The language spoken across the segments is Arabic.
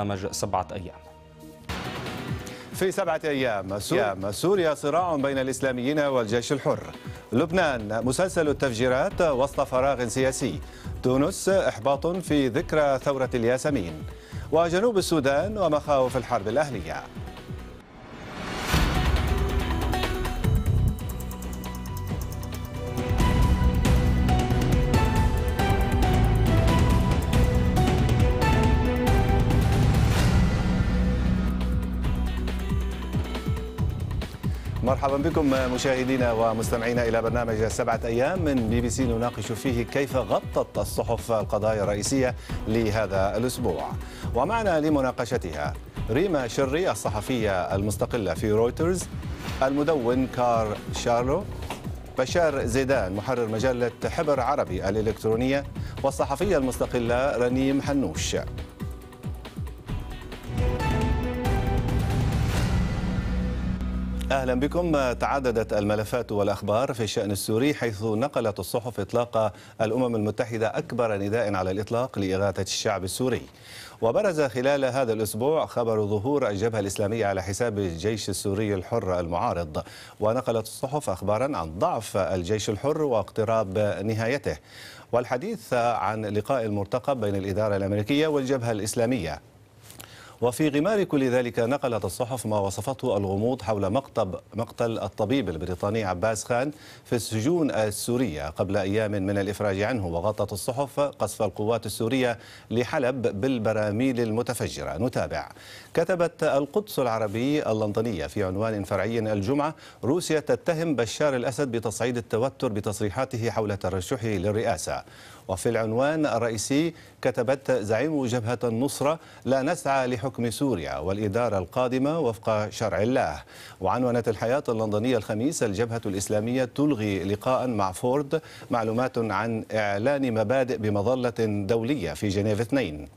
برنامج سبعة أيام في سبعة أيام سوريا, سوريا صراع بين الإسلاميين والجيش الحر لبنان مسلسل التفجيرات وسط فراغ سياسي تونس إحباط في ذكرى ثورة الياسمين وجنوب السودان ومخاوف الحرب الأهلية مرحبا بكم مشاهدينا ومستمعينا إلى برنامج سبعة أيام من بي بي سي نناقش فيه كيف غطت الصحف القضايا الرئيسية لهذا الأسبوع ومعنا لمناقشتها ريما شري الصحفية المستقلة في رويترز المدون كار شارلو بشار زيدان محرر مجلة حبر عربي الإلكترونية والصحفية المستقلة رنيم حنوش أهلا بكم تعددت الملفات والأخبار في الشأن السوري حيث نقلت الصحف إطلاق الأمم المتحدة أكبر نداء على الإطلاق لإغاثة الشعب السوري وبرز خلال هذا الأسبوع خبر ظهور الجبهة الإسلامية على حساب الجيش السوري الحر المعارض ونقلت الصحف أخبارا عن ضعف الجيش الحر واقتراب نهايته والحديث عن لقاء المرتقب بين الإدارة الأمريكية والجبهة الإسلامية وفي غمار كل ذلك نقلت الصحف ما وصفته الغموض حول مقتب مقتل الطبيب البريطاني عباس خان في السجون السورية قبل أيام من الإفراج عنه وغطت الصحف قصف القوات السورية لحلب بالبراميل المتفجرة نتابع كتبت القدس العربي اللندنية في عنوان فرعي الجمعة روسيا تتهم بشار الأسد بتصعيد التوتر بتصريحاته حول ترشحه للرئاسة وفي العنوان الرئيسي كتبت زعيم جبهة النصرة لا نسعى لحكم سوريا والإدارة القادمة وفق شرع الله وعنونت الحياة اللندنية الخميس الجبهة الإسلامية تلغي لقاء مع فورد معلومات عن إعلان مبادئ بمظلة دولية في جنيف 2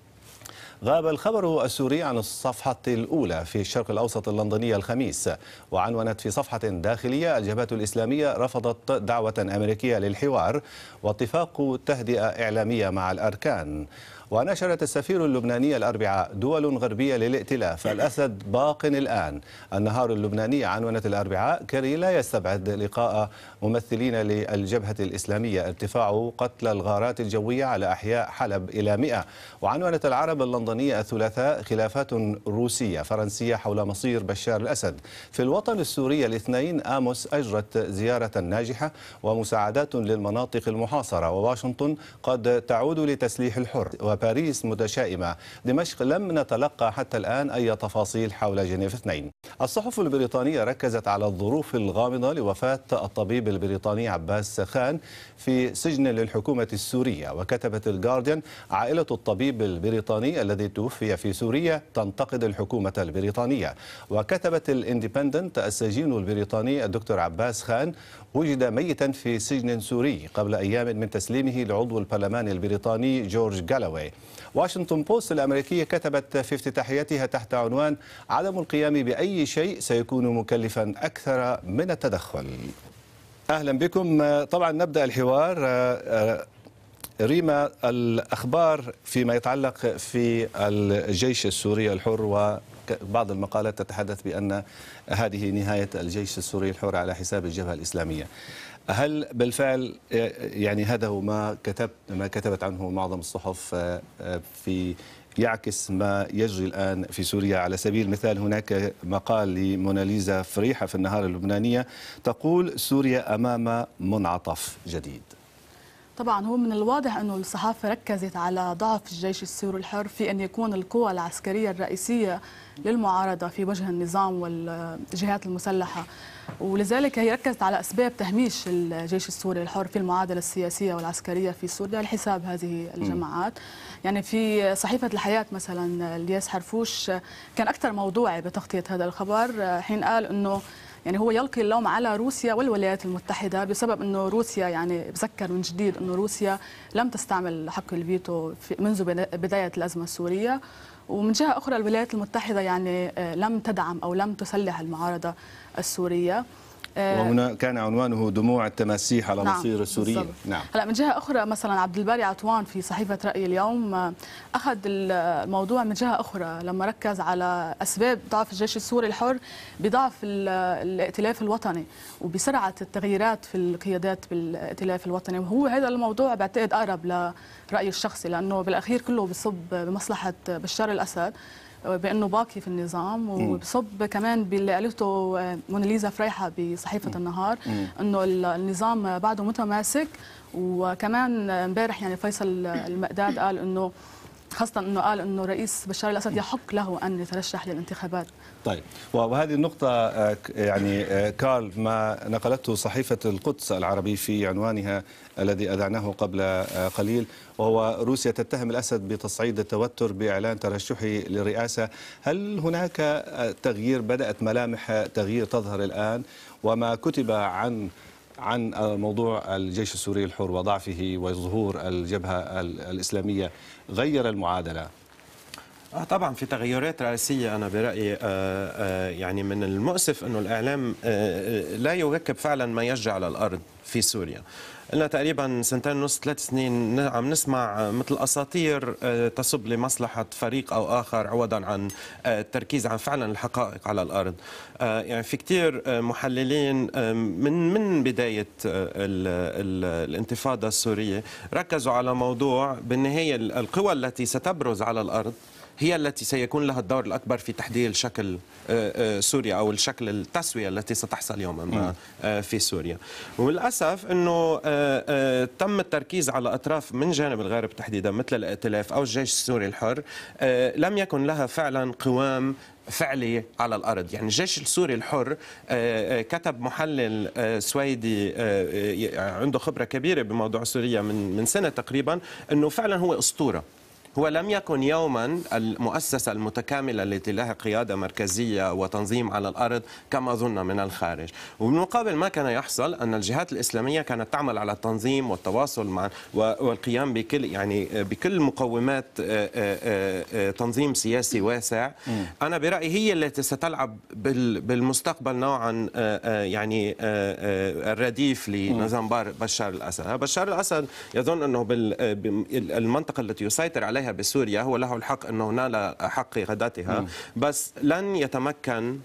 غاب الخبر السوري عن الصفحة الأولى في الشرق الأوسط اللندنية الخميس وعنونت في صفحة داخلية الجبهة الإسلامية رفضت دعوة أمريكية للحوار واتفاق تهدئة إعلامية مع الأركان ونشرت السفير اللبناني الأربعاء دول غربية للائتلاف الأسد باق الآن النهار اللبناني عنونة الأربعاء كري لا يستبعد لقاء ممثلين للجبهة الإسلامية ارتفاع قتل الغارات الجوية على أحياء حلب إلى 100 وعنونة العرب اللندنية الثلاثاء خلافات روسية فرنسية حول مصير بشار الأسد في الوطن السوري الاثنين آموس أجرت زيارة ناجحة ومساعدات للمناطق المحاصرة وواشنطن قد تعود لتسليح الحر وباريس متشائمة دمشق لم نتلقى حتى الآن أي تفاصيل حول جنيف 2 الصحف البريطانية ركزت على الظروف الغامضة لوفاة الطبيب البريطاني عباس خان في سجن للحكومة السورية وكتبت الجارديان عائلة الطبيب البريطاني الذي توفي في سوريا تنتقد الحكومة البريطانية وكتبت الاندبندنت السجين البريطاني الدكتور عباس خان وجد ميتا في سجن سوري قبل أيام من تسليمه لعضو البرلمان البريطاني جورج جالوي واشنطن بوست الأمريكية كتبت في افتتاحيتها تحت عنوان عدم القيام بأي شيء سيكون مكلفا أكثر من التدخل أهلا بكم طبعا نبدأ الحوار آه، آه، ريما الأخبار فيما يتعلق في الجيش السوري الحر و بعض المقالات تتحدث بأن هذه نهاية الجيش السوري الحر على حساب الجبهة الإسلامية هل بالفعل يعني هذا هو ما كتب ما كتبت عنه معظم الصحف آه، آه، في يعكس ما يجري الآن في سوريا على سبيل المثال هناك مقال لموناليزا فريحة في النهار اللبنانية تقول سوريا أمام منعطف جديد طبعا هو من الواضح أنه الصحافة ركزت على ضعف الجيش السوري الحر في أن يكون القوى العسكرية الرئيسية للمعارضة في وجه النظام والجهات المسلحة ولذلك هي ركزت على أسباب تهميش الجيش السوري الحر في المعادلة السياسية والعسكرية في سوريا لحساب هذه الجماعات يعني في صحيفة الحياة مثلا الياس حرفوش كان أكثر موضوعي بتغطية هذا الخبر حين قال أنه يعني هو يلقي اللوم على روسيا والولايات المتحدة بسبب أنه روسيا يعني بذكر من جديد أنه روسيا لم تستعمل حق الفيتو منذ بداية الأزمة السورية ومن جهة أخرى الولايات المتحدة يعني آه، لم تدعم أو لم تسلح المعارضة السورية آه، وهنا كان عنوانه دموع التماسيح على نعم مصير السوريين نعم هلا من جهه اخرى مثلا عبد الباري عطوان في صحيفه راي اليوم آه، اخذ الموضوع من جهه اخرى لما ركز على اسباب ضعف الجيش السوري الحر بضعف الائتلاف الوطني وبسرعه التغييرات في القيادات بالائتلاف الوطني وهو هذا الموضوع بعتقد اقرب لرايي الشخصي لانه بالاخير كله بصب بمصلحه بشار الاسد بانه باقي في النظام وبصب كمان باللي قالته آه، موناليزا فريحه بصحيفه النهار انه النظام بعده متماسك وكمان امبارح يعني فيصل المقداد قال انه خاصة أنه قال أنه رئيس بشار الأسد يحق له أن يترشح للانتخابات طيب وهذه النقطة آه، يعني آه، كارل ما نقلته صحيفة القدس العربي في عنوانها الذي أذعناه قبل آه، قليل وهو روسيا تتهم الأسد بتصعيد التوتر بإعلان ترشحه للرئاسة هل هناك تغيير بدأت ملامح تغيير تظهر الآن وما كتب عن عن موضوع الجيش السوري الحر وضعفه وظهور الجبهة الإسلامية غير المعادلة آه طبعا في تغيرات رئيسية أنا برأيي آه، آه، يعني من المؤسف أنه الإعلام آه، لا يركب فعلا ما يجري على الأرض في سوريا لنا تقريبا سنتين ونص ثلاث سنين عم نسمع آه، مثل اساطير آه، تصب لمصلحه فريق او اخر عوضا عن التركيز آه، عن فعلا الحقائق على الارض يعني في كثير محللين من من بدايه الانتفاضه السوريه ركزوا على موضوع بالنهايه القوى التي ستبرز على الارض هي التي سيكون لها الدور الأكبر في تحديد شكل آه، آه، سوريا أو الشكل التسوية التي ستحصل يوما ما آه، في سوريا وللأسف أنه تم التركيز على أطراف من جانب الغرب تحديدا مثل الائتلاف أو الجيش السوري الحر لم يكن لها فعلا قوام فعلي على الارض، يعني الجيش السوري الحر كتب محلل سويدي عنده خبره كبيره بموضوع سوريا من من سنه تقريبا انه فعلا هو اسطوره، هو لم يكن يوما المؤسسة المتكاملة التي لها قيادة مركزية وتنظيم على الأرض كما ظن من الخارج وبالمقابل ما كان يحصل أن الجهات الإسلامية كانت تعمل على التنظيم والتواصل مع والقيام بكل يعني بكل مقومات آه، آه، آه، تنظيم سياسي واسع أنا برأيي هي التي ستلعب بالمستقبل نوعا يعني الرديف لنظام بشار الأسد بشار الأسد يظن أنه بالمنطقة التي يسيطر عليها عليها بسوريا هو له الحق أنه نال حق غداتها بس لن يتمكن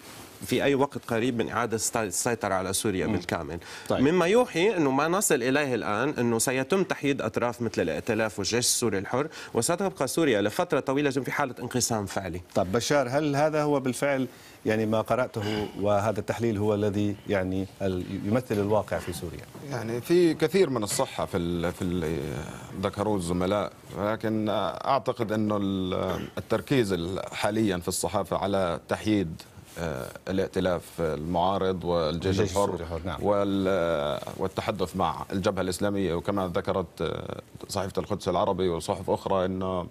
في أي وقت قريب من إعادة السيطرة على سوريا بالكامل طيب. مما يوحي أنه ما نصل إليه الآن أنه سيتم تحييد أطراف مثل الائتلاف والجيش السوري الحر وستبقى سوريا لفترة طويلة في حالة انقسام فعلي طب بشار هل هذا هو بالفعل يعني ما قرأته وهذا التحليل هو الذي يعني يمثل الواقع في سوريا يعني في كثير من الصحة في في ذكروه الزملاء لكن أعتقد أنه التركيز حاليا في الصحافة على تحييد آه، الائتلاف المعارض والجيش الحر نعم. والتحدث مع الجبهة الإسلامية وكما ذكرت آه، صحيفة القدس العربي وصحف أخرى أنه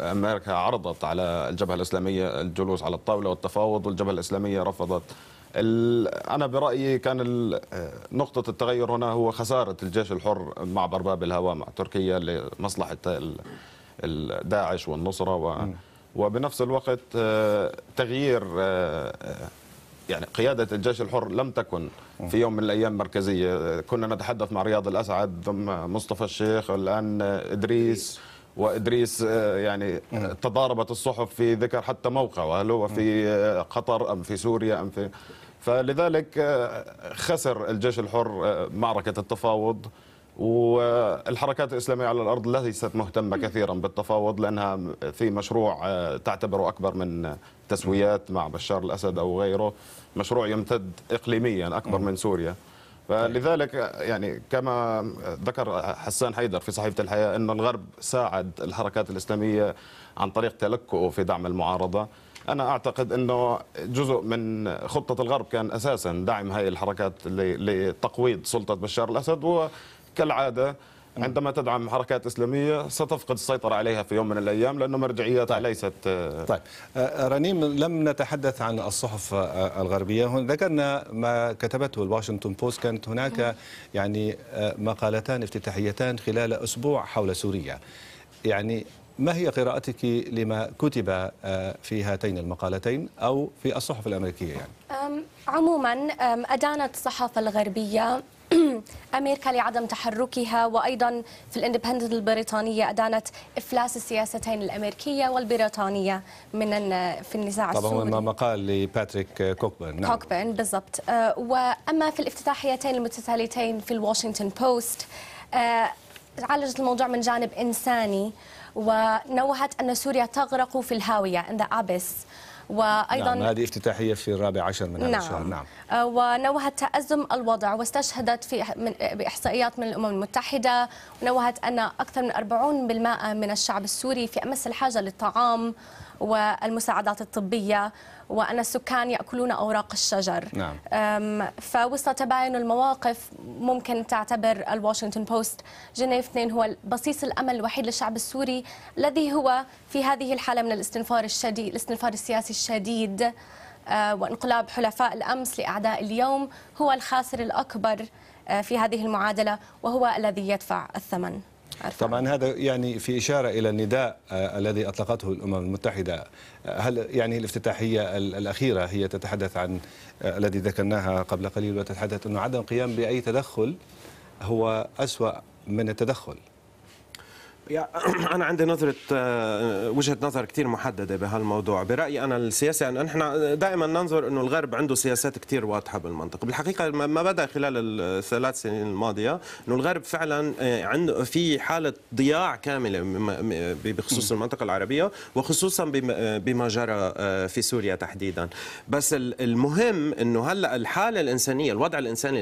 أمريكا عرضت على الجبهة الإسلامية الجلوس على الطاولة والتفاوض والجبهة الإسلامية رفضت أنا برأيي كان نقطة التغير هنا هو خسارة الجيش الحر مع برباب الهواء مع تركيا لمصلحة داعش والنصرة و وبنفس الوقت آه، تغيير آه، آه، يعني قيادة الجيش الحر لم تكن في يوم من الأيام مركزية كنا نتحدث مع رياض الأسعد ثم مصطفى الشيخ الآن إدريس وادريس آه، يعني آه، نعم. تضاربت الصحف في ذكر حتى موقعه هل هو في نعم. آه، قطر ام في سوريا ام في فلذلك خسر الجيش الحر معركه التفاوض والحركات الإسلامية على الأرض ليست مهتمة نعم. كثيرا بالتفاوض لأنها في مشروع تعتبره أكبر من تسويات مع بشار الأسد أو غيره مشروع يمتد إقليميا أكبر من سوريا طيب. فلذلك يعني كما ذكر حسان حيدر في صحيفة الحياة أن الغرب ساعد الحركات الإسلامية عن طريق تلكؤه في دعم المعارضة أنا أعتقد أنه جزء من خطة الغرب كان أساسا دعم هذه الحركات لتقويض سلطة بشار الأسد وكالعادة عندما تدعم حركات اسلاميه ستفقد السيطره عليها في يوم من الايام لانه مرجعياتها طيب. ليست آه، طيب آه، آه، رنيم لم نتحدث عن الصحف الغربيه هنا ذكرنا ما كتبته الواشنطن بوست كانت هناك يعني مقالتان افتتاحيتان خلال اسبوع حول سوريا يعني ما هي قراءتك لما كتب في هاتين المقالتين او في الصحف الامريكيه يعني؟ عموما ادانت الصحافه الغربيه امريكا لعدم تحركها وايضا في الاندبندنت البريطانيه ادانت افلاس السياستين الامريكيه والبريطانيه من في النزاع طبعا السوري طبعا مقال لباتريك كوكبرن نعم. كوكبرن بالضبط آه، واما في الافتتاحيتين المتتاليتين في الواشنطن بوست آه، عالجت الموضوع من جانب انساني ونوهت ان سوريا تغرق في الهاويه in the abyss وأيضا نعم هذه افتتاحية في الرابع عشر من هذا نعم. الشهر نعم آه، ونوهت تأزم الوضع واستشهدت في بإحصائيات من الأمم المتحدة ونوهت أن أكثر من 40% من الشعب السوري في أمس الحاجة للطعام والمساعدات الطبية وأن السكان يأكلون أوراق الشجر نعم. فوسط تباين المواقف ممكن تعتبر الواشنطن بوست جنيف 2 هو بصيص الأمل الوحيد للشعب السوري الذي هو في هذه الحالة من الاستنفار الشديد الاستنفار السياسي الشديد أه، وانقلاب حلفاء الأمس لأعداء اليوم هو الخاسر الأكبر أه، في هذه المعادلة وهو الذي يدفع الثمن عارفة. طبعا هذا يعني في إشارة إلى النداء آه، الذي أطلقته الأمم المتحدة آه، هل يعني الافتتاحية الأخيرة هي تتحدث عن آه، الذي ذكرناها قبل قليل وتتحدث أنه عدم قيام بأي تدخل هو أسوأ من التدخل انا عندي نظره آه، وجهه نظر كثير محدده بهالموضوع برايي انا السياسه يعني نحن دائما ننظر انه الغرب عنده سياسات كثير واضحه بالمنطقه بالحقيقه ما بدا خلال الثلاث سنين الماضيه انه الغرب فعلا آه، عنده في حاله ضياع كامله بخصوص المنطقه العربيه وخصوصا آه، بما جرى في سوريا تحديدا بس المهم انه هلا الحاله الانسانيه الوضع الانساني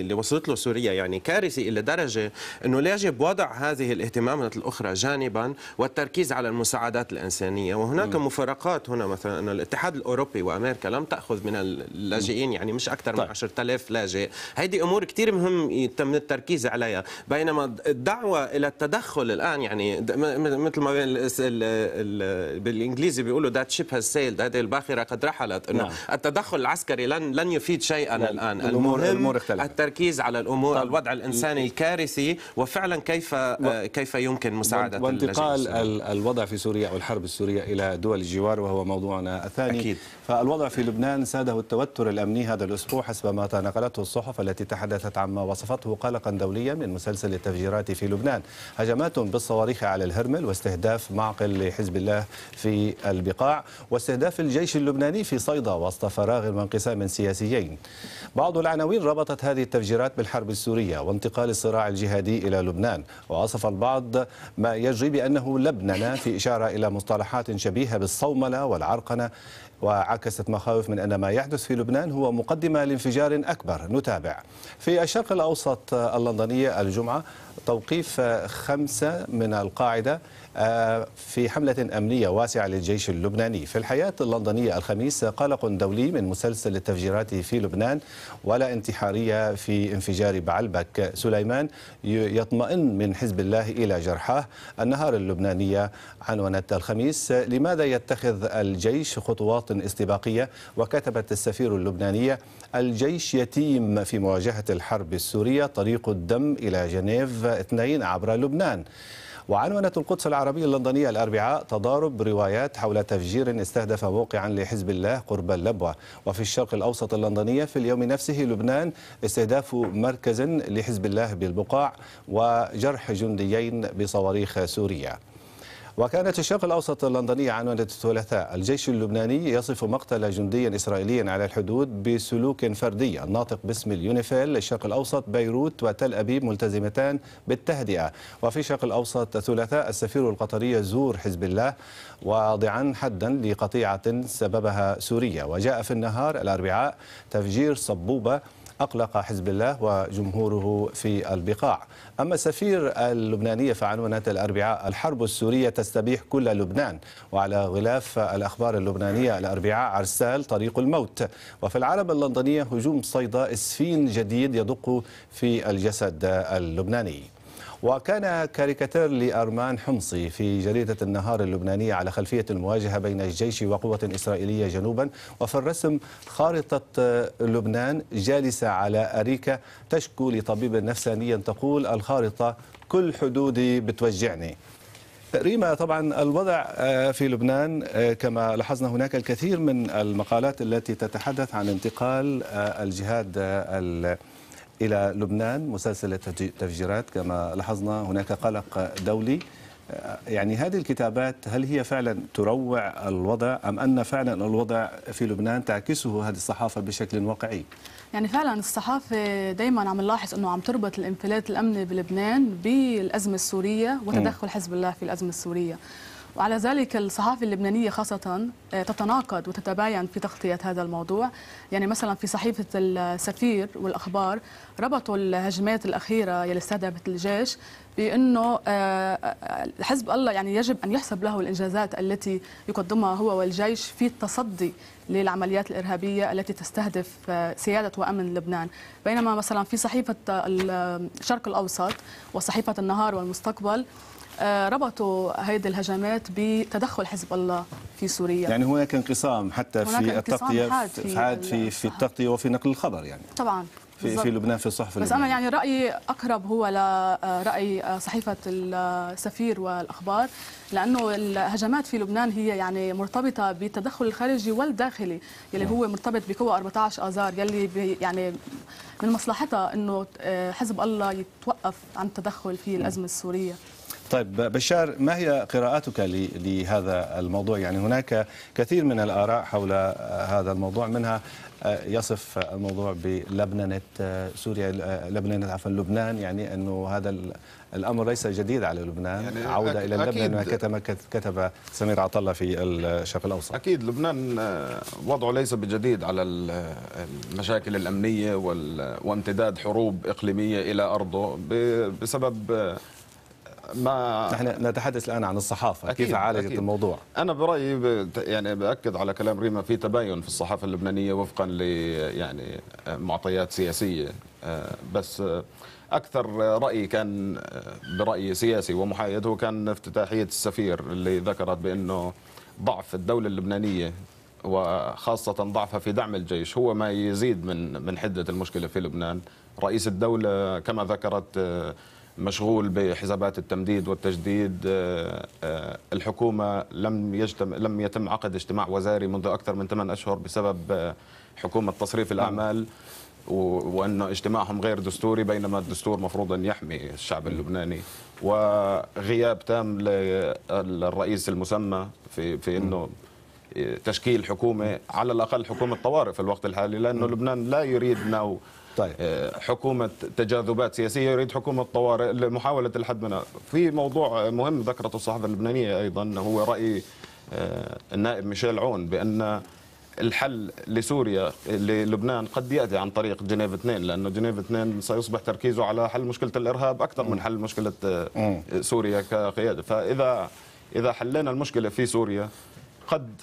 اللي وصلت له سوريا يعني كارثي الى درجه انه يجب وضع هذه الاهتمامات القضايات الأخرى جانبا والتركيز على المساعدات الإنسانية وهناك م. مفارقات هنا مثلا أن الاتحاد الأوروبي وأمريكا لم تأخذ من اللاجئين يعني مش أكثر طيب. من 10000 لاجئ هذه أمور كثير مهم يتم التركيز عليها بينما الدعوة إلى التدخل الآن يعني مثل ما بالإنجليزي بيقولوا ذات شيب هاز سيلد هذه الباخرة قد رحلت أنه نعم. التدخل العسكري لن لن يفيد شيئا لا. الآن الأمور المهم التركيز على الأمور طيب. الوضع الإنساني الكارثي وفعلا كيف و... آه، كيف يمكن يمكن مساعده وانتقال الوضع في سوريا او الحرب السوريه الى دول الجوار وهو موضوعنا الثاني أكيد. فالوضع في لبنان ساده التوتر الامني هذا الاسبوع حسب ما تناقلته الصحف التي تحدثت عما وصفته قلقا دوليا من مسلسل التفجيرات في لبنان هجمات بالصواريخ على الهرمل واستهداف معقل لحزب الله في البقاع واستهداف الجيش اللبناني في صيدا وسط فراغ وانقسام سياسيين بعض العناوين ربطت هذه التفجيرات بالحرب السورية وانتقال الصراع الجهادي إلى لبنان ووصف البعض ما يجري بأنه لبننا في إشارة إلى مصطلحات شبيهة بالصوملة والعرقنة وعكست مخاوف من أن ما يحدث في لبنان هو مقدمة لانفجار أكبر نتابع في الشرق الأوسط اللندنية الجمعة توقيف خمسة من القاعدة آه، في حملة أمنية واسعة للجيش اللبناني في الحياة اللندنية الخميس قلق دولي من مسلسل التفجيرات في لبنان ولا انتحارية في انفجار بعلبك سليمان يطمئن من حزب الله إلى جرحاه النهار اللبنانية عنونت الخميس لماذا يتخذ الجيش خطوات مواطن استباقية وكتبت السفير اللبنانية الجيش يتيم في مواجهة الحرب السورية طريق الدم إلى جنيف اثنين عبر لبنان وعنونة القدس العربية اللندنية الأربعاء تضارب روايات حول تفجير استهدف موقعا لحزب الله قرب اللبوة وفي الشرق الأوسط اللندنية في اليوم نفسه لبنان استهداف مركز لحزب الله بالبقاع وجرح جنديين بصواريخ سورية وكانت الشرق الأوسط اللندنية عنوان الثلاثاء الجيش اللبناني يصف مقتل جندي إسرائيلي على الحدود بسلوك فردي الناطق باسم اليونيفيل للشرق الأوسط بيروت وتل أبيب ملتزمتان بالتهدئة وفي الشرق الأوسط الثلاثاء السفير القطري زور حزب الله واضعا حدا لقطيعة سببها سوريا وجاء في النهار الأربعاء تفجير صبوبة أقلق حزب الله وجمهوره في البقاع أما السفير اللبنانية فعنونة الأربعاء الحرب السورية تستبيح كل لبنان وعلى غلاف الأخبار اللبنانية الأربعاء عرسال طريق الموت وفي العرب اللندنية هجوم صيدا إسفين جديد يدق في الجسد اللبناني وكان كاريكاتير لأرمان حمصي في جريدة النهار اللبنانية على خلفية المواجهة بين الجيش وقوة إسرائيلية جنوبا وفي الرسم خارطة لبنان جالسة على أريكة تشكو لطبيب نفساني تقول الخارطة كل حدودي بتوجعني ريما طبعا الوضع آه، في لبنان آه، كما لاحظنا هناك الكثير من المقالات التي تتحدث عن انتقال آه، الجهاد إلى لبنان مسلسل التفجيرات كما لاحظنا هناك قلق دولي يعني هذه الكتابات هل هي فعلا تروع الوضع أم أن فعلا الوضع في لبنان تعكسه هذه الصحافة بشكل واقعي؟ يعني فعلا الصحافة دايما عم نلاحظ أنه عم تربط الانفلات الأمني بلبنان بالأزمة السورية وتدخل حزب الله في الأزمة السورية وعلى ذلك الصحافة اللبنانية خاصة آه، تتناقض وتتباين في تغطية هذا الموضوع يعني مثلا في صحيفة السفير والأخبار ربطوا الهجمات الأخيرة يلي استهدفت الجيش بأنه آه، آه، حزب الله يعني يجب أن يحسب له الإنجازات التي يقدمها هو والجيش في التصدي للعمليات الإرهابية التي تستهدف سيادة وأمن لبنان بينما مثلا في صحيفة الشرق الأوسط وصحيفة النهار والمستقبل آه، ربطوا هذه الهجمات بتدخل حزب الله في سوريا يعني هناك انقسام حتى في التغطيه في حاد في, في التغطيه وفي نقل الخبر يعني طبعا في بالزبط. في لبنان في الصحف بس انا يعني رايي اقرب هو لراي آه، آه، صحيفه السفير والاخبار لانه الهجمات في لبنان هي يعني مرتبطه بالتدخل الخارجي والداخلي يلي هو مرتبط بقوى 14 اذار يلي يعني من مصلحتها انه حزب الله يتوقف عن التدخل في الازمه السوريه طيب بشار ما هي قراءاتك لهذا الموضوع يعني هناك كثير من الآراء حول آه، هذا الموضوع منها آه، يصف الموضوع بلبنانة آه، سوريا لبنانة عفوا لبنان يعني أنه هذا الأمر ليس جديد على لبنان يعني عودة إلى لبنان ما كتب, كتب سمير عطلة في الشرق الأوسط أكيد لبنان وضعه ليس بجديد على المشاكل الأمنية وامتداد حروب إقليمية إلى أرضه بسبب ما نحن نتحدث الان عن الصحافه أكيد كيف عالجت أكيد الموضوع انا برايي ب... يعني باكد على كلام ريما في تباين في الصحافه اللبنانيه وفقا ل يعني آه، معطيات سياسيه آه، بس آه، اكثر راي كان برايي سياسي ومحايد هو كان افتتاحيه السفير اللي ذكرت بانه ضعف الدوله اللبنانيه وخاصة ضعفها في دعم الجيش هو ما يزيد من من حدة المشكلة في لبنان رئيس الدولة كما ذكرت مشغول بحسابات التمديد والتجديد آه، آه، الحكومة لم يجتم لم يتم عقد اجتماع وزاري منذ أكثر من 8 أشهر بسبب آه، حكومة تصريف نعم. الأعمال وأن اجتماعهم غير دستوري بينما الدستور مفروض أن يحمي الشعب نعم. اللبناني وغياب تام للرئيس المسمى في في نعم. أنه تشكيل حكومة على الأقل حكومة طوارئ في الوقت الحالي لأنه لبنان لا يريد نو طيب. آه، حكومه تجاذبات سياسيه يريد حكومه طوارئ لمحاوله الحد منها في موضوع مهم ذكرته الصحافه اللبنانيه ايضا هو راي آه، النائب ميشيل عون بان الحل لسوريا للبنان قد ياتي عن طريق جنيف 2 لانه جنيف 2 سيصبح تركيزه على حل مشكله الارهاب اكثر من حل مشكله آه، سوريا كقياده فاذا اذا حلينا المشكله في سوريا قد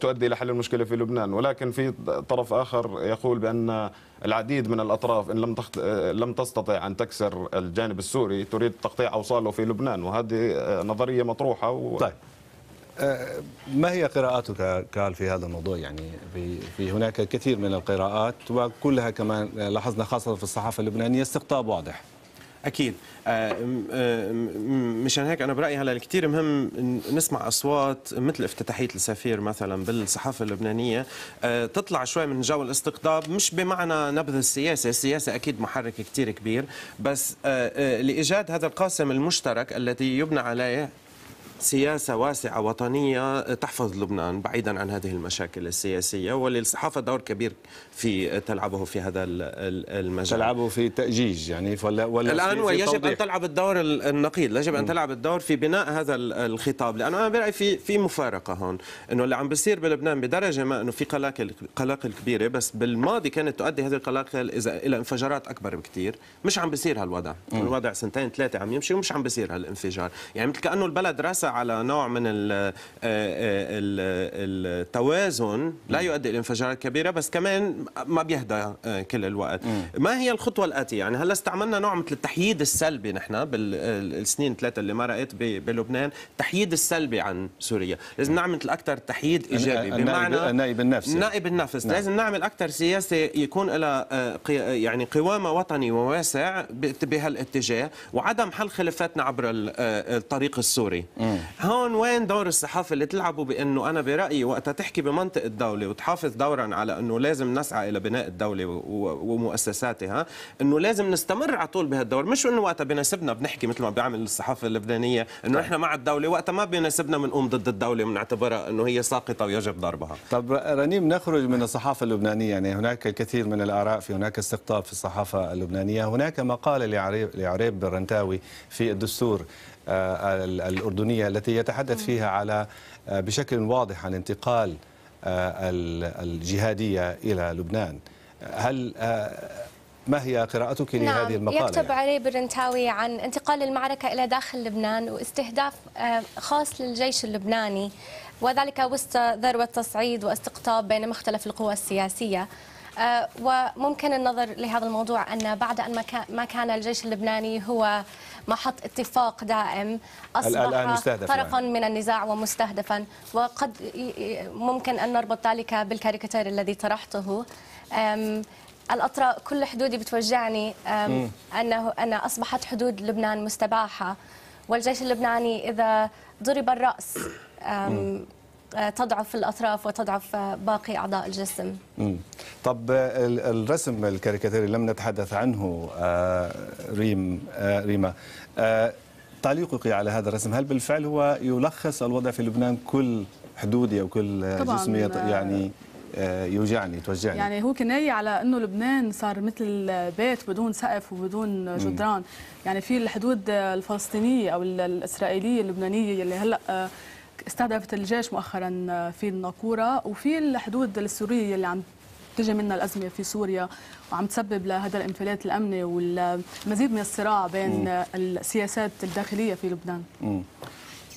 تؤدي إلى حل المشكلة في لبنان ولكن في طرف آخر يقول بأن العديد من الأطراف إن لم, تخت... لم تستطع أن تكسر الجانب السوري تريد تقطيع أوصاله في لبنان وهذه نظرية مطروحة و... طيب أه، ما هي قراءاتك قال في هذا الموضوع يعني في, في هناك كثير من القراءات وكلها كمان لاحظنا خاصة في الصحافة اللبنانية استقطاب واضح اكيد آه، آه، مشان هيك انا برايي هلا كثير مهم نسمع اصوات مثل افتتاحيه السفير مثلا بالصحافه اللبنانيه آه، تطلع شوي من جو الاستقطاب مش بمعنى نبذ السياسه، السياسه اكيد محرك كثير كبير بس لايجاد هذا القاسم المشترك الذي يبنى عليه سياسة واسعة وطنية آه، تحفظ لبنان بعيدا عن هذه المشاكل السياسية وللصحافة دور كبير في آه، تلعبه في هذا المجال تلعبه في تأجيج يعني ولا, ولا الآن ويجب أن تلعب الدور النقيض يجب أن تلعب الدور في بناء هذا الخطاب لأنه أنا برأيي في في مفارقة هون أنه اللي عم بيصير بلبنان بدرجة ما أنه في قلاقل قلاقل كبيرة بس بالماضي كانت تؤدي هذه القلاقل إذا إلى انفجارات أكبر بكثير مش عم بيصير هالوضع الوضع سنتين ثلاثة عم يمشي ومش عم بيصير هالانفجار يعني مثل كأنه البلد رسى على نوع من آه، آه، التوازن لا يؤدي الى انفجارات كبيره بس كمان ما بيهدى آه، كل الوقت ما هي الخطوه الاتيه يعني هلا استعملنا نوع مثل التحييد السلبي نحن بالسنين ثلاثه اللي مرقت بلبنان التحييد السلبي عن سوريا لازم نعمل مثل اكثر تحييد ايجابي بمعنى نائب النفس نائب النفس نعم. لازم نعمل اكثر سياسه يكون لها يعني قوامه وطني وواسع بهالاتجاه وعدم حل خلافاتنا عبر الطريق السوري مم. إيه. هون وين دور الصحافه اللي تلعبوا بانه انا برايي وقتها تحكي بمنطق الدوله وتحافظ دورا على انه لازم نسعى الى بناء الدوله ومؤسساتها انه لازم نستمر على طول بهالدور مش انه وقتها بيناسبنا بنحكي مثل ما بيعمل الصحافه اللبنانيه انه نحن طيب. مع الدوله وقتها ما بيناسبنا بنقوم ضد الدوله بنعتبرها انه هي ساقطه ويجب ضربها طب رنيم نخرج من الصحافه اللبنانيه يعني هناك الكثير من الاراء في هناك استقطاب في الصحافه اللبنانيه هناك مقال لعريب الرنتاوي في الدستور آه، الأردنية التي يتحدث فيها على آه، بشكل واضح عن انتقال آه، الجهادية إلى لبنان هل ما هي قراءتك نعم لهذه المقالة؟ يكتب يعني؟ علي برنتاوي عن انتقال المعركة إلى داخل لبنان واستهداف خاص للجيش اللبناني وذلك وسط ذروة تصعيد واستقطاب بين مختلف القوى السياسية وممكن النظر لهذا الموضوع أن بعد أن ما كان الجيش اللبناني هو محط اتفاق دائم أصبح يعني. طرفا من النزاع ومستهدفا وقد ممكن أن نربط ذلك بالكاريكاتير الذي طرحته الأطراء كل حدودي بتوجعني أنه أن أصبحت حدود لبنان مستباحة والجيش اللبناني إذا ضرب الرأس آه، تضعف الأطراف وتضعف آه، باقي أعضاء الجسم طب آه، الرسم الكاريكاتيري لم نتحدث عنه ريم ريما تعليقك على هذا الرسم هل بالفعل هو يلخص الوضع في لبنان كل حدودي أو كل جسمية يعني يوجعني توجعني يعني هو كناية على انه لبنان صار مثل بيت بدون سقف وبدون جدران مم. يعني في الحدود الفلسطينيه او الاسرائيليه اللبنانيه اللي هلا استهدفت الجيش مؤخرا في الناقوره وفي الحدود السوريه اللي عم تجي منها الازمه في سوريا وعم تسبب لهذا الانفلات الامني والمزيد من الصراع بين مم. السياسات الداخليه في لبنان. مم.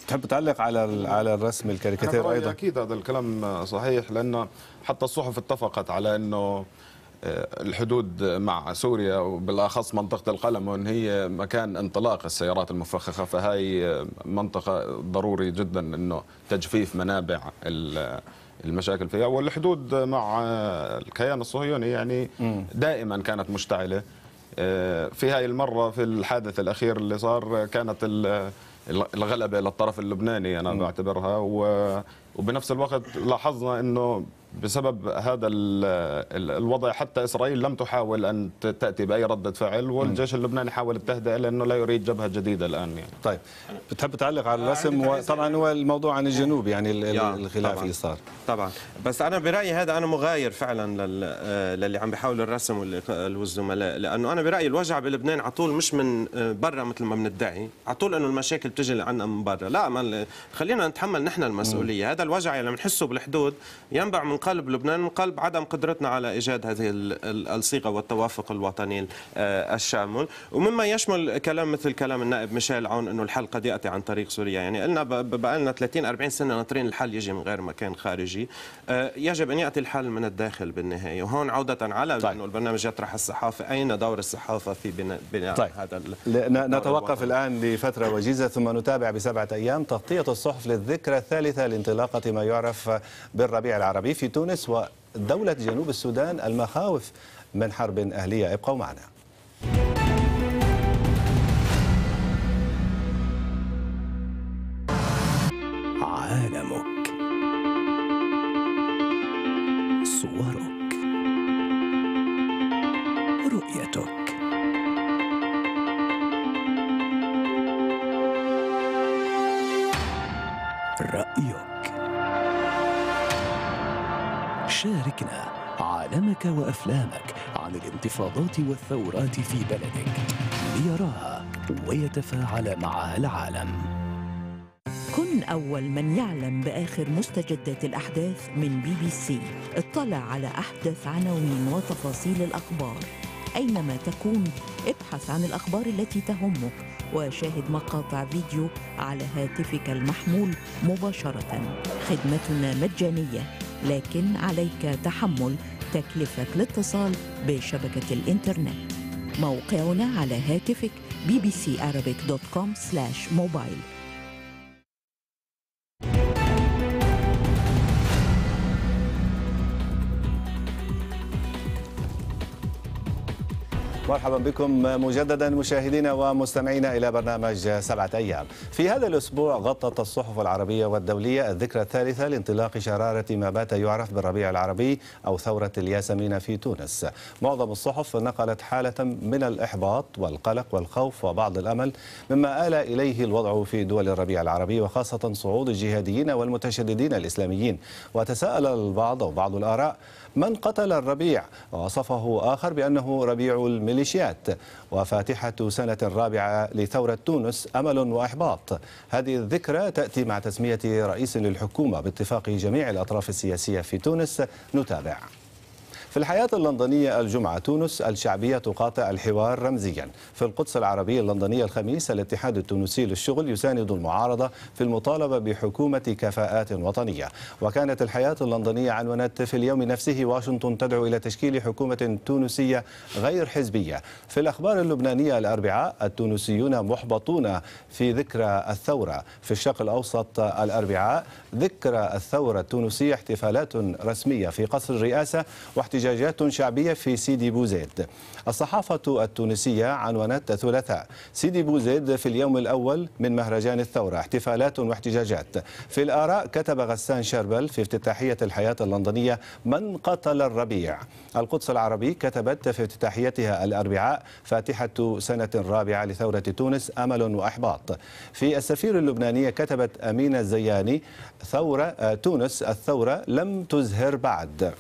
تحب تعلق على على الرسم الكاريكاتير ايضا اكيد هذا الكلام صحيح لان حتى الصحف اتفقت على انه آه، الحدود مع سوريا وبالاخص منطقه القلمون هي مكان انطلاق السيارات المفخخه فهي آه، منطقه ضروري جدا انه تجفيف منابع المشاكل فيها والحدود مع آه، الكيان الصهيوني يعني دائما كانت مشتعله في هاي المره في الحادث الاخير اللي صار كانت الغلبه للطرف اللبناني انا بعتبرها وبنفس الوقت لاحظنا انه بسبب هذا الوضع حتى إسرائيل لم تحاول أن تأتي بأي ردة فعل والجيش اللبناني حاول التهدئة لأنه لا يريد جبهة جديدة الآن يعني. طيب بتحب تعلق على الرسم وطبعا هو الموضوع عن الجنوب يعني الخلاف اللي صار طبعا بس أنا برأيي هذا أنا مغاير فعلا للي عم بيحاول الرسم والزملاء لأنه أنا برأيي الوجع بلبنان على طول مش من آه، برا مثل ما بندعي على طول أنه المشاكل بتجي لعنا من برا لا خلينا نتحمل نحن المسؤولية هذا الوجع اللي بنحسه بالحدود ينبع من انقلب لبنان انقلب عدم قدرتنا على إيجاد هذه الصيغة والتوافق الوطني آه، الشامل ومما يشمل كلام مثل كلام النائب ميشيل عون أنه الحل قد يأتي عن طريق سوريا يعني قلنا بقى لنا 30 40 سنة ناطرين الحل يجي من غير مكان خارجي آه، يجب أن يأتي الحل من الداخل بالنهاية وهون عودة على طيب. أنه البرنامج يطرح الصحافة أين دور الصحافة في بناء طيب. هذا نتوقف الآن لفترة وجيزة ثم نتابع بسبعة أيام تغطية الصحف للذكرى الثالثة لانطلاقة ما يعرف بالربيع العربي في تونس ودولة جنوب السودان المخاوف من حرب أهلية ابقوا معنا عالمك أغانيك وأفلامك عن الانتفاضات والثورات في بلدك ليراها ويتفاعل معها العالم كن أول من يعلم بآخر مستجدات الأحداث من بي بي سي اطلع على أحدث عناوين وتفاصيل الأخبار أينما تكون ابحث عن الأخبار التي تهمك وشاهد مقاطع فيديو على هاتفك المحمول مباشرة خدمتنا مجانية لكن عليك تحمل تكلفة الاتصال بشبكة الإنترنت موقعنا على هاتفك bbcarabic.com/mobile مرحبا بكم مجددا مشاهدينا ومستمعينا الى برنامج سبعه ايام. في هذا الاسبوع غطت الصحف العربيه والدوليه الذكرى الثالثه لانطلاق شراره ما بات يعرف بالربيع العربي او ثوره الياسمين في تونس. معظم الصحف نقلت حاله من الاحباط والقلق والخوف وبعض الامل مما آل اليه الوضع في دول الربيع العربي وخاصه صعود الجهاديين والمتشددين الاسلاميين. وتساءل البعض او بعض الاراء من قتل الربيع ووصفه آخر بأنه ربيع الميليشيات وفاتحة سنة رابعة لثورة تونس أمل وإحباط هذه الذكرى تأتي مع تسمية رئيس للحكومة باتفاق جميع الأطراف السياسية في تونس نتابع في الحياة اللندنية الجمعة تونس الشعبية تقاطع الحوار رمزيا في القدس العربية اللندنية الخميس الاتحاد التونسي للشغل يساند المعارضة في المطالبة بحكومة كفاءات وطنية وكانت الحياة اللندنية عنونت في اليوم نفسه واشنطن تدعو إلى تشكيل حكومة تونسية غير حزبية في الأخبار اللبنانية الأربعاء التونسيون محبطون في ذكرى الثورة في الشرق الأوسط الأربعاء ذكرى الثورة التونسية احتفالات رسمية في قصر الرئاسة واحتجاج احتجاجات شعبية في سيدي بوزيد الصحافة التونسية عنونت الثلاثاء سيدي بوزيد في اليوم الأول من مهرجان الثورة احتفالات واحتجاجات في الآراء كتب غسان شربل في افتتاحية الحياة اللندنية من قتل الربيع القدس العربي كتبت في افتتاحيتها الأربعاء فاتحة سنة رابعة لثورة تونس أمل وإحباط في السفير اللبنانية كتبت أمينة الزياني ثورة آه، تونس الثورة لم تزهر بعد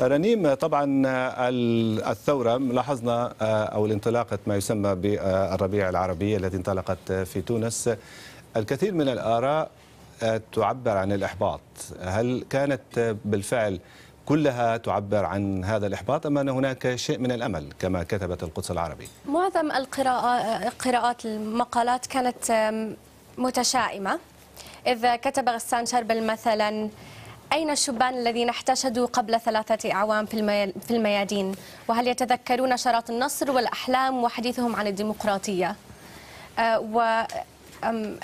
رنيم طبعا الثورة لاحظنا آه، أو انطلاقة ما يسمى بالربيع العربي التي انطلقت في تونس الكثير من الآراء آه، تعبر عن الإحباط هل كانت بالفعل كلها تعبر عن هذا الإحباط أم أن هناك شيء من الأمل كما كتبت القدس العربي معظم القراءات آه، المقالات كانت متشائمة إذا كتب غسان شربل مثلا أين الشبان الذين احتشدوا قبل ثلاثة أعوام في الميادين وهل يتذكرون شرط النصر والأحلام وحديثهم عن الديمقراطية آه، و آه،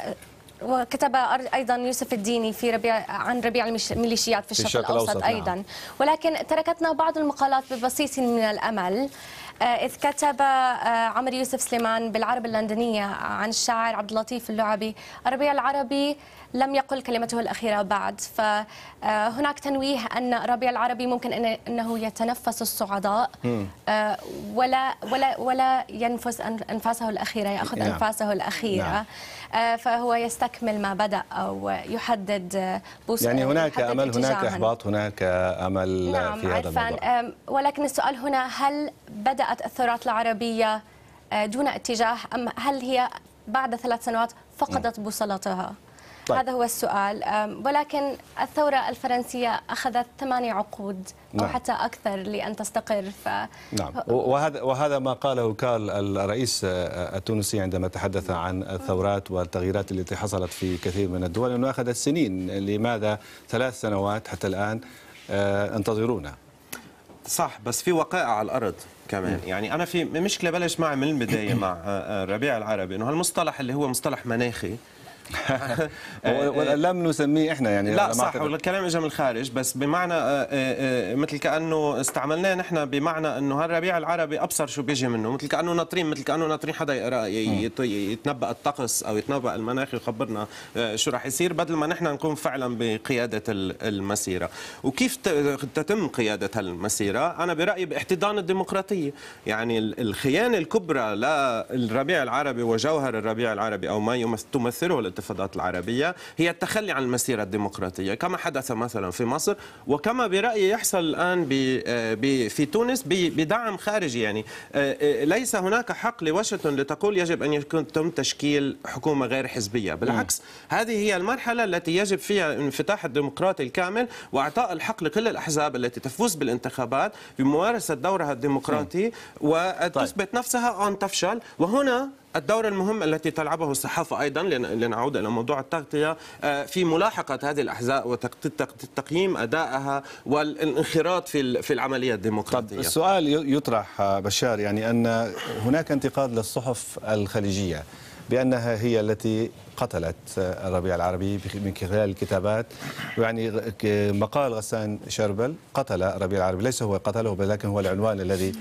وكتب ايضا يوسف الديني في ربيع عن ربيع الميليشيات في الشرق الاوسط, نعم. ايضا ولكن تركتنا بعض المقالات ببسيط من الامل آه، إذ كتب عمرو يوسف سليمان بالعرب اللندنية عن الشاعر عبد اللطيف اللعبي الربيع العربي لم يقل كلمته الأخيرة بعد فهناك تنويه أن ربيع العربي ممكن أنه يتنفس الصعداء آه، ولا ولا ولا ينفس أنفاسه الأخيرة يأخذ نعم. أنفاسه الأخيرة نعم. آه، فهو يستكمل ما بدأ أو يحدد بوصله يعني هناك أمل هناك إحباط هناك أمل نعم في هذا الموضوع ولكن السؤال هنا هل بدأت الثورات العربية آه، دون اتجاه أم هل هي بعد ثلاث سنوات فقدت بوصلتها؟ طيب. هذا هو السؤال ولكن الثورة الفرنسية أخذت ثمانية عقود أو نعم. حتى أكثر لأن تستقر ف... نعم وهذا, وهذا ما قاله كارل الرئيس آه، آه، التونسي عندما تحدث عن الثورات والتغييرات التي حصلت في كثير من الدول أنه أخذت سنين لماذا ثلاث سنوات حتى الآن آه، انتظرونا صح بس في وقائع على الارض كمان يعني انا في مشكله بلش معي من البدايه مع الربيع العربي انه هالمصطلح اللي هو مصطلح مناخي آه، آه، لم نسميه احنا يعني لا صح والكلام اجى من الخارج بس بمعنى آه، مثل كانه استعملناه نحن بمعنى انه هالربيع العربي ابصر شو بيجي منه مثل كانه ناطرين مثل كانه ناطرين حدا يقرا يتنبا الطقس او يتنبا المناخ يخبرنا شو راح يصير بدل ما نحن نكون فعلا بقياده المسيره وكيف تتم قياده هالمسيره انا برايي باحتضان الديمقراطيه يعني الخيانه الكبرى للربيع العربي وجوهر الربيع العربي او ما تمثله الانتفاضات العربية هي التخلي عن المسيرة الديمقراطية كما حدث مثلا في مصر وكما برأيي يحصل الآن آه، في تونس بدعم خارجي يعني آه، آه، ليس هناك حق لواشنطن لتقول يجب أن يكون تم تشكيل حكومة غير حزبية بالعكس هذه هي المرحلة التي يجب فيها انفتاح الديمقراطي الكامل وإعطاء الحق لكل الأحزاب التي تفوز بالانتخابات بممارسة دورها الديمقراطي وتثبت طيب. نفسها أن تفشل وهنا الدور المهم التي تلعبه الصحافة أيضا لنعود إلى موضوع التغطية آه، في ملاحقة هذه الأحزاب وتقييم أدائها والانخراط في في العملية الديمقراطية طب السؤال يطرح آه، بشار يعني أن هناك انتقاد للصحف الخليجية بأنها هي التي قتلت الربيع العربي من خلال الكتابات يعني مقال غسان شربل قتل الربيع العربي ليس هو قتله ولكن هو العنوان الذي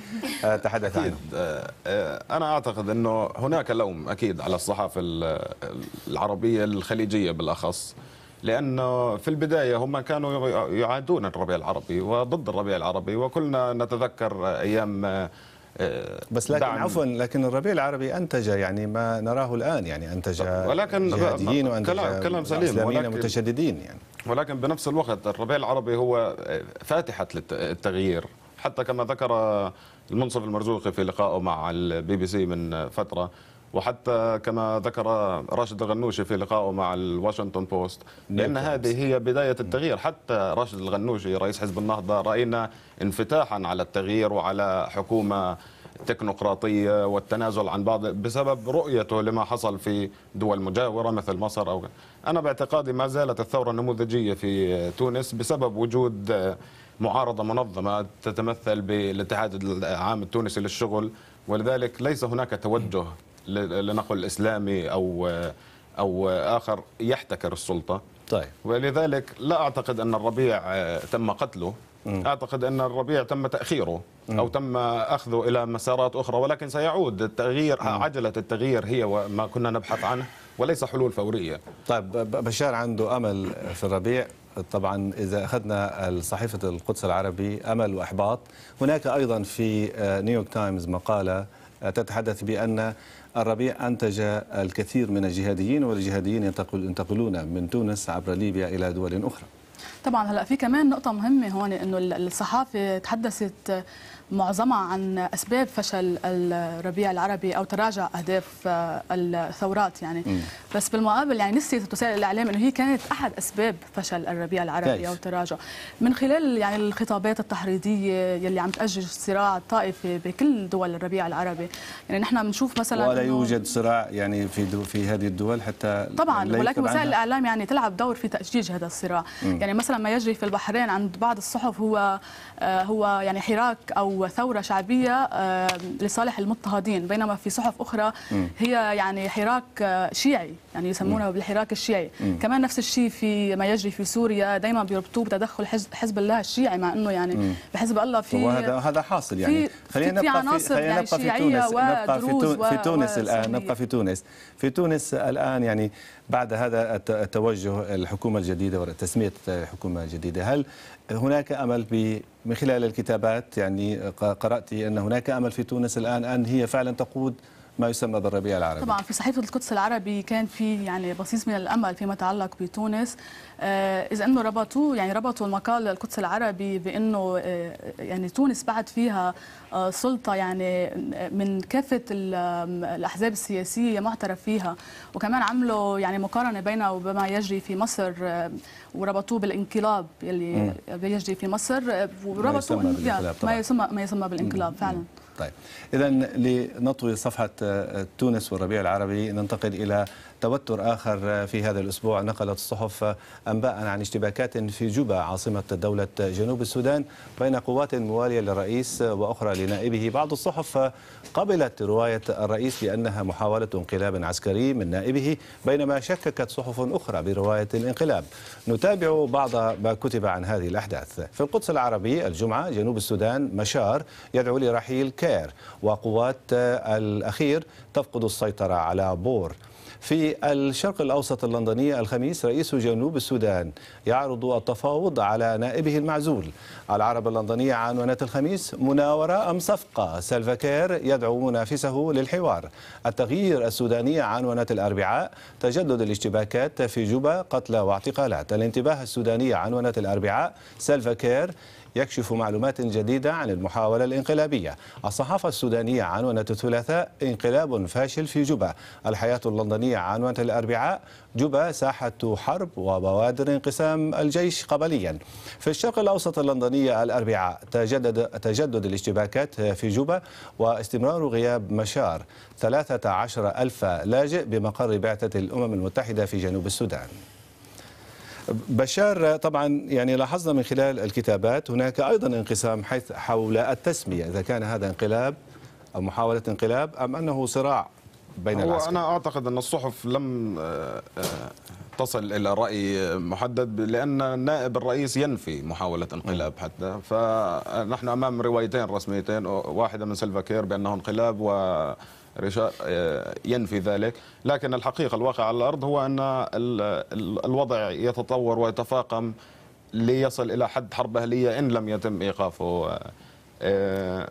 آه، تحدث عنه آه، آه، أنا أعتقد أنه هناك لوم أكيد على الصحافة العربية الخليجية بالأخص لأنه في البداية هم كانوا يعادون الربيع العربي وضد الربيع العربي وكلنا نتذكر أيام آه، بس لكن دعم. عفوا لكن الربيع العربي انتج يعني ما نراه الان يعني انتج ولكن جهاديين وانتج كلام, سليم ولكن متشددين يعني ولكن بنفس الوقت الربيع العربي هو فاتحه للتغيير حتى كما ذكر المنصف المرزوقي في لقائه مع البي بي سي من فتره وحتى كما ذكر راشد الغنوشي في لقائه مع الواشنطن بوست بان نعم، هذه هي بدايه التغيير حتى راشد الغنوشي رئيس حزب النهضه راينا انفتاحا على التغيير وعلى حكومه تكنوقراطيه والتنازل عن بعض بسبب رؤيته لما حصل في دول مجاورة مثل مصر أو أنا باعتقادي ما زالت الثورة النموذجية في تونس بسبب وجود معارضة منظمة تتمثل بالاتحاد العام التونسي للشغل ولذلك ليس هناك توجه لنقل الإسلامي أو أو آخر يحتكر السلطة طيب. ولذلك لا أعتقد أن الربيع آه، تم قتله م. أعتقد أن الربيع تم تأخيره م. أو تم أخذه إلى مسارات أخرى ولكن سيعود التغيير م. عجلة التغيير هي ما كنا نبحث عنه وليس حلول فورية طيب بشار عنده أمل في الربيع طبعا إذا أخذنا صحيفة القدس العربي أمل وإحباط هناك أيضا في آه، نيويورك تايمز مقالة آه، تتحدث بأن الربيع أنتج الكثير من الجهاديين والجهاديين ينتقلون من تونس عبر ليبيا إلى دول أخرى طبعا هلا في كمان نقطة مهمة هون انه الصحافة تحدثت معظمها عن اسباب فشل الربيع العربي او تراجع اهداف آه، الثورات يعني بس بالمقابل يعني نسيت وسائل الاعلام انه هي كانت احد اسباب فشل الربيع العربي كيف. او تراجع من خلال يعني الخطابات التحريضيه يلي عم تاجج الصراع الطائفي بكل دول الربيع العربي يعني نحن بنشوف مثلا ولا يوجد صراع يعني في دو في هذه الدول حتى طبعا ولكن وسائل الاعلام يعني تلعب دور في تاجيج هذا الصراع يعني مثلا ما يجري في البحرين عند بعض الصحف هو آه، هو يعني حراك او وثورة شعبية لصالح المضطهدين بينما في صحف أخرى هي يعني حراك آه، شيعي يعني يسمونه بالحراك الشيعي كمان نفس الشيء في ما يجري في سوريا دائما بيربطوه بتدخل حزب الله الشيعي مع أنه يعني بحزب الله في وهذا هذا حاصل يعني خلينا نبقى في خلينا نبقى في تونس نبقى في, تونس الآن نبقى في تونس في تونس الآن يعني بعد هذا التوجه الحكومة الجديدة وتسمية الحكومة الجديدة هل هناك امل ب من خلال الكتابات يعني قرات ان هناك امل في تونس الان ان هي فعلا تقود ما يسمى بالربيع العربي طبعا في صحيفه القدس العربي كان في يعني بصيص من الامل فيما يتعلق بتونس آه، اذا انه ربطوه يعني ربطوا المقال القدس العربي بانه آه، يعني تونس بعد فيها آه، سلطه يعني من كافه الاحزاب السياسيه معترف فيها وكمان عملوا يعني مقارنه بينه وبما يجري في مصر وربطوه بالانقلاب اللي يجري في مصر وربطوه ما يسمى ما يسمى بالانقلاب فعلا طيب إذا لنطوي صفحة آه، تونس والربيع العربي ننتقل إلى توتر آخر في هذا الأسبوع نقلت الصحف أنباء عن اشتباكات في جوبا عاصمة دولة جنوب السودان بين قوات موالية للرئيس وأخرى لنائبه بعض الصحف قبلت رواية الرئيس بأنها محاولة انقلاب عسكري من نائبه بينما شككت صحف أخرى برواية الانقلاب نتابع بعض ما كتب عن هذه الأحداث في القدس العربي الجمعة جنوب السودان مشار يدعو لرحيل كير وقوات الأخير تفقد السيطرة على بور في الشرق الأوسط اللندني الخميس رئيس جنوب السودان يعرض التفاوض على نائبه المعزول العرب اللندنية عنونة الخميس مناورة أم صفقة سلفاكير يدعو منافسه للحوار التغيير السوداني عنونة الأربعاء تجدد الاشتباكات في جوبا قتلى واعتقالات الانتباه السوداني عنونة الأربعاء سلفاكير يكشف معلومات جديدة عن المحاولة الانقلابية الصحافة السودانية عنونة الثلاثاء انقلاب فاشل في جوبا الحياة اللندنية عنونة الأربعاء جوبا ساحة حرب وبوادر انقسام الجيش قبليا في الشرق الأوسط اللندنية الأربعاء تجدد, تجدد الاشتباكات في جوبا واستمرار غياب مشار 13 ألف لاجئ بمقر بعثة الأمم المتحدة في جنوب السودان بشار طبعا يعني لاحظنا من خلال الكتابات هناك ايضا انقسام حيث حول التسميه اذا كان هذا انقلاب او محاوله انقلاب ام انه صراع بين العسكر انا اعتقد ان الصحف لم آه، آه، تصل الى راي محدد لان نائب الرئيس ينفي محاوله انقلاب نعم. حتى فنحن امام روايتين رسميتين واحده من سلفا كير بانه انقلاب و آه، ينفي ذلك لكن الحقيقة الواقع على الأرض هو أن الوضع يتطور ويتفاقم ليصل إلى حد حرب أهلية إن لم يتم إيقافه آه،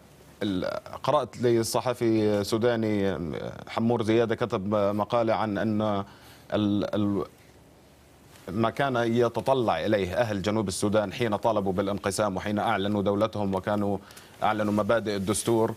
قرأت لصحفي سوداني آه، حمور زيادة كتب مقالة عن أن ما كان يتطلع إليه أهل جنوب السودان حين طالبوا بالانقسام وحين أعلنوا دولتهم وكانوا أعلنوا مبادئ الدستور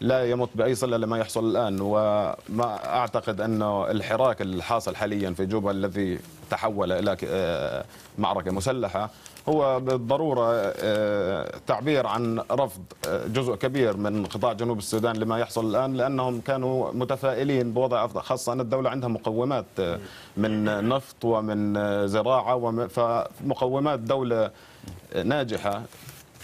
لا يمت باي صله لما يحصل الان وما اعتقد انه الحراك الحاصل حاليا في جوبا الذي تحول الى آه، معركه مسلحه هو بالضروره آه، تعبير عن رفض آه، جزء كبير من قطاع جنوب السودان لما يحصل الان لانهم كانوا متفائلين بوضع افضل خاصه ان الدوله عندها مقومات من نفط ومن زراعه فمقومات دوله ناجحه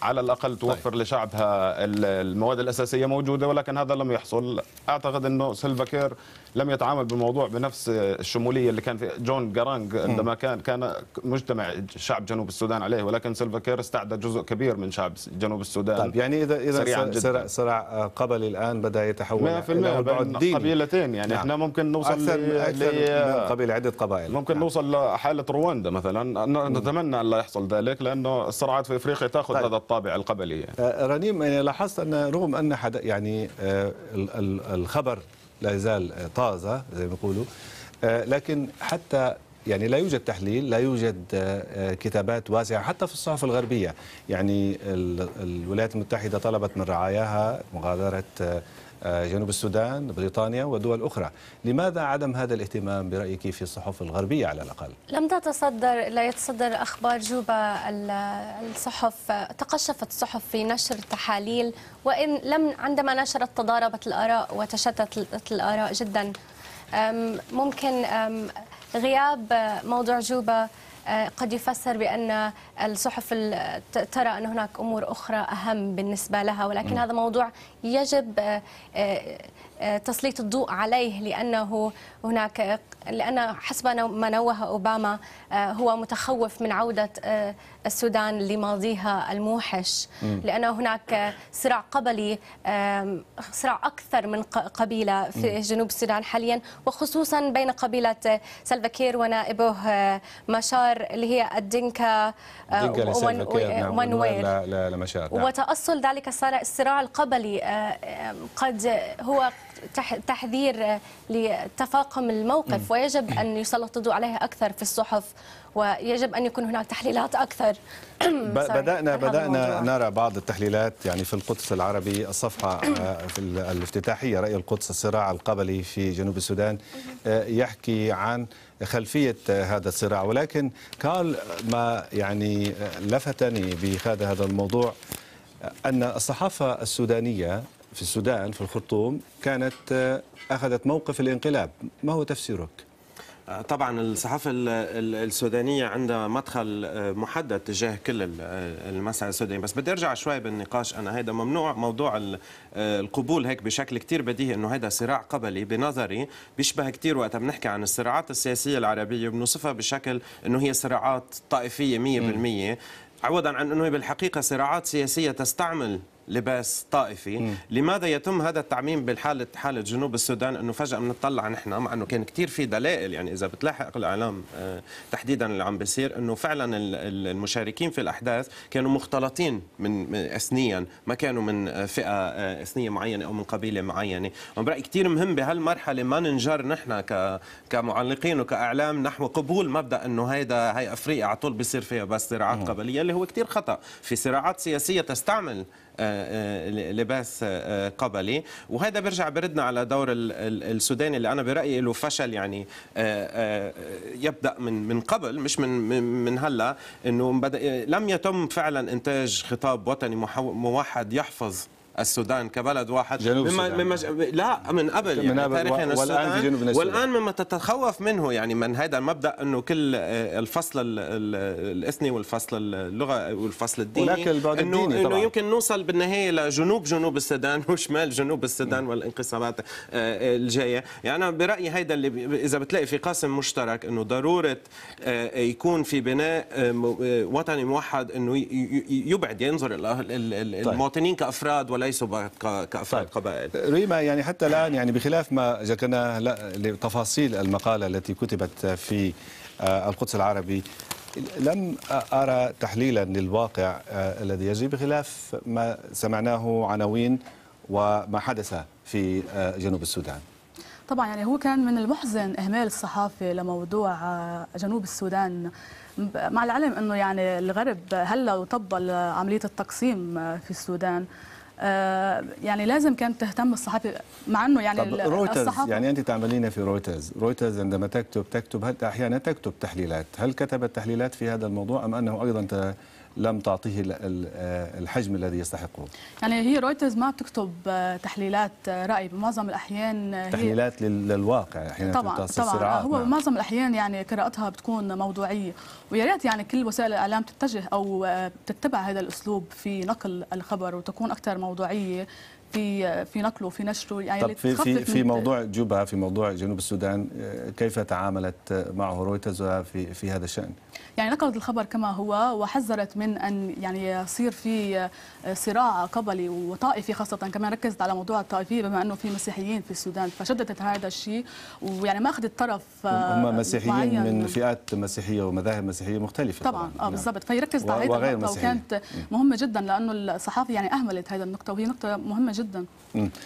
على الاقل توفر طيب. لشعبها المواد الاساسيه موجوده ولكن هذا لم يحصل اعتقد انه سيلفا كير لم يتعامل بالموضوع بنفس الشموليه اللي كان في جون جرانج عندما كان كان مجتمع شعب جنوب السودان عليه ولكن سيلفا كير استعدى جزء كبير من شعب جنوب السودان طيب يعني اذا اذا صراع, صراع قبلي الان بدا يتحول 100% الى بعد قبيلتين يعني نعم. احنا ممكن نوصل أكثر ل... أكثر من قبيل عده قبائل ممكن نعم. نوصل لحاله رواندا مثلا نتمنى ان لا يحصل ذلك لانه الصراعات في افريقيا تاخذ طيب. هذا الطابع الطابع القبلي يعني. رنيم يعني لاحظت ان رغم ان حد يعني آه، الخبر لا يزال آه، طازه زي ما يقولوا لكن حتى يعني لا يوجد تحليل لا يوجد كتابات واسعة حتى في الصحف الغربية يعني الولايات المتحدة طلبت من رعاياها مغادرة آه، جنوب السودان بريطانيا ودول أخرى لماذا عدم هذا الاهتمام برأيك في الصحف الغربية على الأقل لم تتصدر لا يتصدر أخبار جوبا الصحف تقشفت الصحف في نشر التحاليل وإن لم عندما نشرت تضاربت الآراء وتشتتت الآراء جدا ممكن غياب موضوع جوبا آه، قد يفسر بأن الصحف ترى أن هناك أمور أخرى أهم بالنسبة لها ولكن م. هذا موضوع يجب آه، آه، تسليط الضوء عليه لأنه هناك لأن حسب ما نوه أوباما آه، هو متخوف من عودة آه، السودان لماضيها الموحش لأن هناك صراع قبلي صراع أكثر من قبيلة في جنوب السودان حاليا وخصوصا بين قبيلة آه، سلفاكير ونائبه مشار اللي هي الدنكا نعم، ومنويل نعم. وتأصل ذلك الصراع القبلي قد هو تحذير لتفاقم الموقف ويجب أن يسلط الضوء عليها أكثر في الصحف ويجب أن يكون هناك تحليلات أكثر بدأنا بدأنا نرى بعض التحليلات يعني في القدس العربي الصفحة آه، في الافتتاحية رأي القدس الصراع القبلي في جنوب السودان آه، يحكي عن خلفية هذا الصراع ولكن قال ما يعني آه، لفتني بهذا هذا الموضوع أن الصحافة السودانية في السودان في الخرطوم كانت آه، أخذت موقف الانقلاب ما هو تفسيرك؟ آه، طبعا الصحافة السودانية عندها مدخل آه، محدد تجاه كل المسألة السودانية بس بدي أرجع شوي بالنقاش أنا هيدا ممنوع موضوع القبول هيك بشكل كتير بديهي أنه هيدا صراع قبلي بنظري بيشبه كتير وقتها بنحكي عن الصراعات السياسية العربية بنوصفها بشكل أنه هي صراعات طائفية 100% عوضا عن أنه بالحقيقة صراعات سياسية تستعمل لباس طائفي م. لماذا يتم هذا التعميم بالحالة حالة جنوب السودان أنه فجأة بنطلع نحن مع أنه كان كثير في دلائل يعني إذا بتلاحق الإعلام آه، تحديدا اللي عم بيصير أنه فعلا المشاركين في الأحداث كانوا مختلطين من إثنيا ما كانوا من آه، فئة آه، إثنية معينة أو من قبيلة معينة برأيي كثير مهم بهالمرحلة ما ننجر نحن كمعلقين وكإعلام نحو قبول مبدأ أنه هيدا هي أفريقيا على طول بيصير فيها بس صراعات قبلية اللي هو كثير خطأ في صراعات سياسية تستعمل آه، آه، لباس آه، قبلي وهذا برجع بردنا على دور السوداني اللي انا برايي له فشل يعني يبدا من من قبل مش من من هلا انه لم يتم فعلا انتاج خطاب وطني موحد يحفظ السودان كبلد واحد جنوب مما السودان. مما ج... لا من قبل يعني من و... والان في جنوب السودان والان مما تتخوف منه يعني من هذا المبدا انه كل آه، الفصل ال... الاثني والفصل اللغه والفصل الديني ولكن البعد إنه... الديني انه يمكن نوصل بالنهايه لجنوب جنوب السودان وشمال جنوب السودان والانقسامات آه، الجايه يعني انا برايي هذا اللي اذا بتلاقي في قاسم مشترك انه ضروره آه، يكون في بناء وطني موحد انه يبعد ينظر طيب. المواطنين كافراد ولا ليسوا كافراد طيب. قبائل ريما يعني حتى الان يعني بخلاف ما ذكرناه لتفاصيل المقاله التي كتبت في آه، القدس العربي لم أرى تحليلا للواقع آه، الذي يجري بخلاف ما سمعناه عناوين وما حدث في آه، جنوب السودان طبعا يعني هو كان من المحزن إهمال الصحافة لموضوع جنوب السودان مع العلم أنه يعني الغرب هلا وطبل عملية التقسيم في السودان آه، يعني لازم كانت تهتم الصحافه مع انه يعني طب رويترز يعني انت تعملين في رويترز، رويترز عندما تكتب تكتب احيانا تكتب تحليلات، هل كتبت تحليلات في هذا الموضوع ام انه ايضا لم تعطيه آه، الحجم الذي يستحقه يعني هي رويترز ما بتكتب آه، تحليلات آه، رأي بمعظم الأحيان هي تحليلات للواقع احيانا طبعا طبعا هو بمعظم نعم. الأحيان يعني قراءتها بتكون موضوعية ويا ريت يعني كل وسائل الإعلام تتجه أو تتبع هذا الأسلوب في نقل الخبر وتكون أكثر موضوعية في في نقله في نشره يعني طب في في في موضوع جوبا في موضوع جنوب السودان آه، كيف تعاملت معه رويترز في في هذا الشان؟ يعني نقلت الخبر كما هو وحذرت من ان يعني يصير في آه، صراع قبلي وطائفي خاصه كمان ركزت على موضوع الطائفيه بما انه في مسيحيين في السودان فشددت هذا الشيء ويعني ما اخذت طرف آه، هم مسيحيين من فئات مسيحيه ومذاهب مسيحيه مختلفه طبعا, طبعاً. اه نعم. بالضبط فهي ركزت على هذه النقطه وكانت مهمه جدا لانه الصحافه يعني اهملت هذه النقطه وهي نقطه مهمه جدا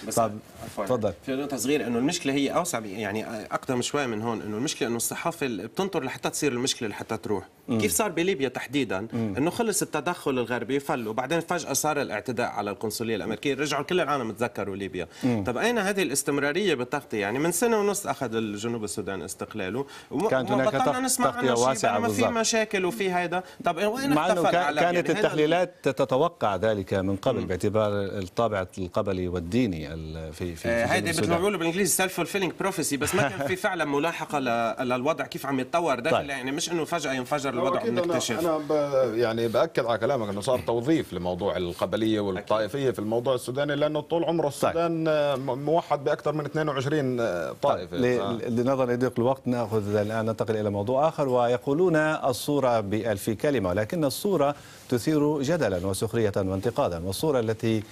بس طب تفضل في نقطه صغيره انه المشكله هي اوسع يعني اقدم شوي من هون انه المشكله انه الصحافه بتنطر لحتى تصير المشكله لحتى تروح مم. كيف صار بليبيا تحديدا مم. انه خلص التدخل الغربي فل وبعدين فجاه صار الاعتداء على القنصليه الامريكيه رجعوا كل العالم تذكروا ليبيا مم. طب اين هذه الاستمراريه بالتغطيه يعني من سنه ونص اخذ الجنوب السودان استقلاله كانت هناك تغطيه واسعه بالضبط في مشاكل وفي هذا طب وين مع كانت يعني التحليلات تتوقع ذلك من قبل باعتبار الطابع القبل القبلي والديني في في هذه آه، مثل ما بيقولوا بالانجليزي سيلف فيلينج بروفيسي بس ما كان في فعلا ملاحقه للوضع كيف عم يتطور ده طيب. يعني مش انه فجاه ينفجر الوضع ونكتشف انا, أنا ب يعني باكد على كلامك انه صار توظيف لموضوع القبليه والطائفيه في الموضوع السوداني لانه طول عمره طيب. السودان طيب. موحد باكثر من 22 آه، طيب، طائفه طيب. لنظرا لضيق الوقت ناخذ الان ننتقل الى موضوع اخر ويقولون الصوره بألف كلمه ولكن الصوره تثير جدلا وسخريه وانتقادا والصوره التي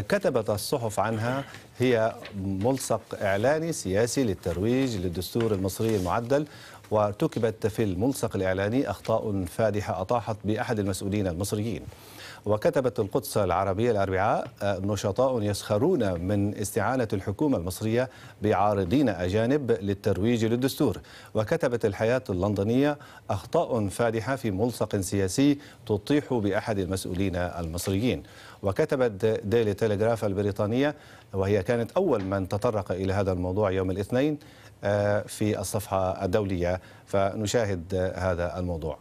كتبت الصحف عنها هي ملصق إعلاني سياسي للترويج للدستور المصري المعدل وارتكبت في الملصق الإعلاني أخطاء فادحة أطاحت بأحد المسؤولين المصريين وكتبت القدس العربية الأربعاء آه، نشطاء يسخرون من استعانة الحكومة المصرية بعارضين أجانب للترويج للدستور وكتبت الحياة اللندنية أخطاء فادحة في ملصق سياسي تطيح بأحد المسؤولين المصريين وكتبت ديلي تيليغراف البريطانية وهي كانت أول من تطرق إلى هذا الموضوع يوم الاثنين آه، في الصفحة الدولية فنشاهد آه، هذا الموضوع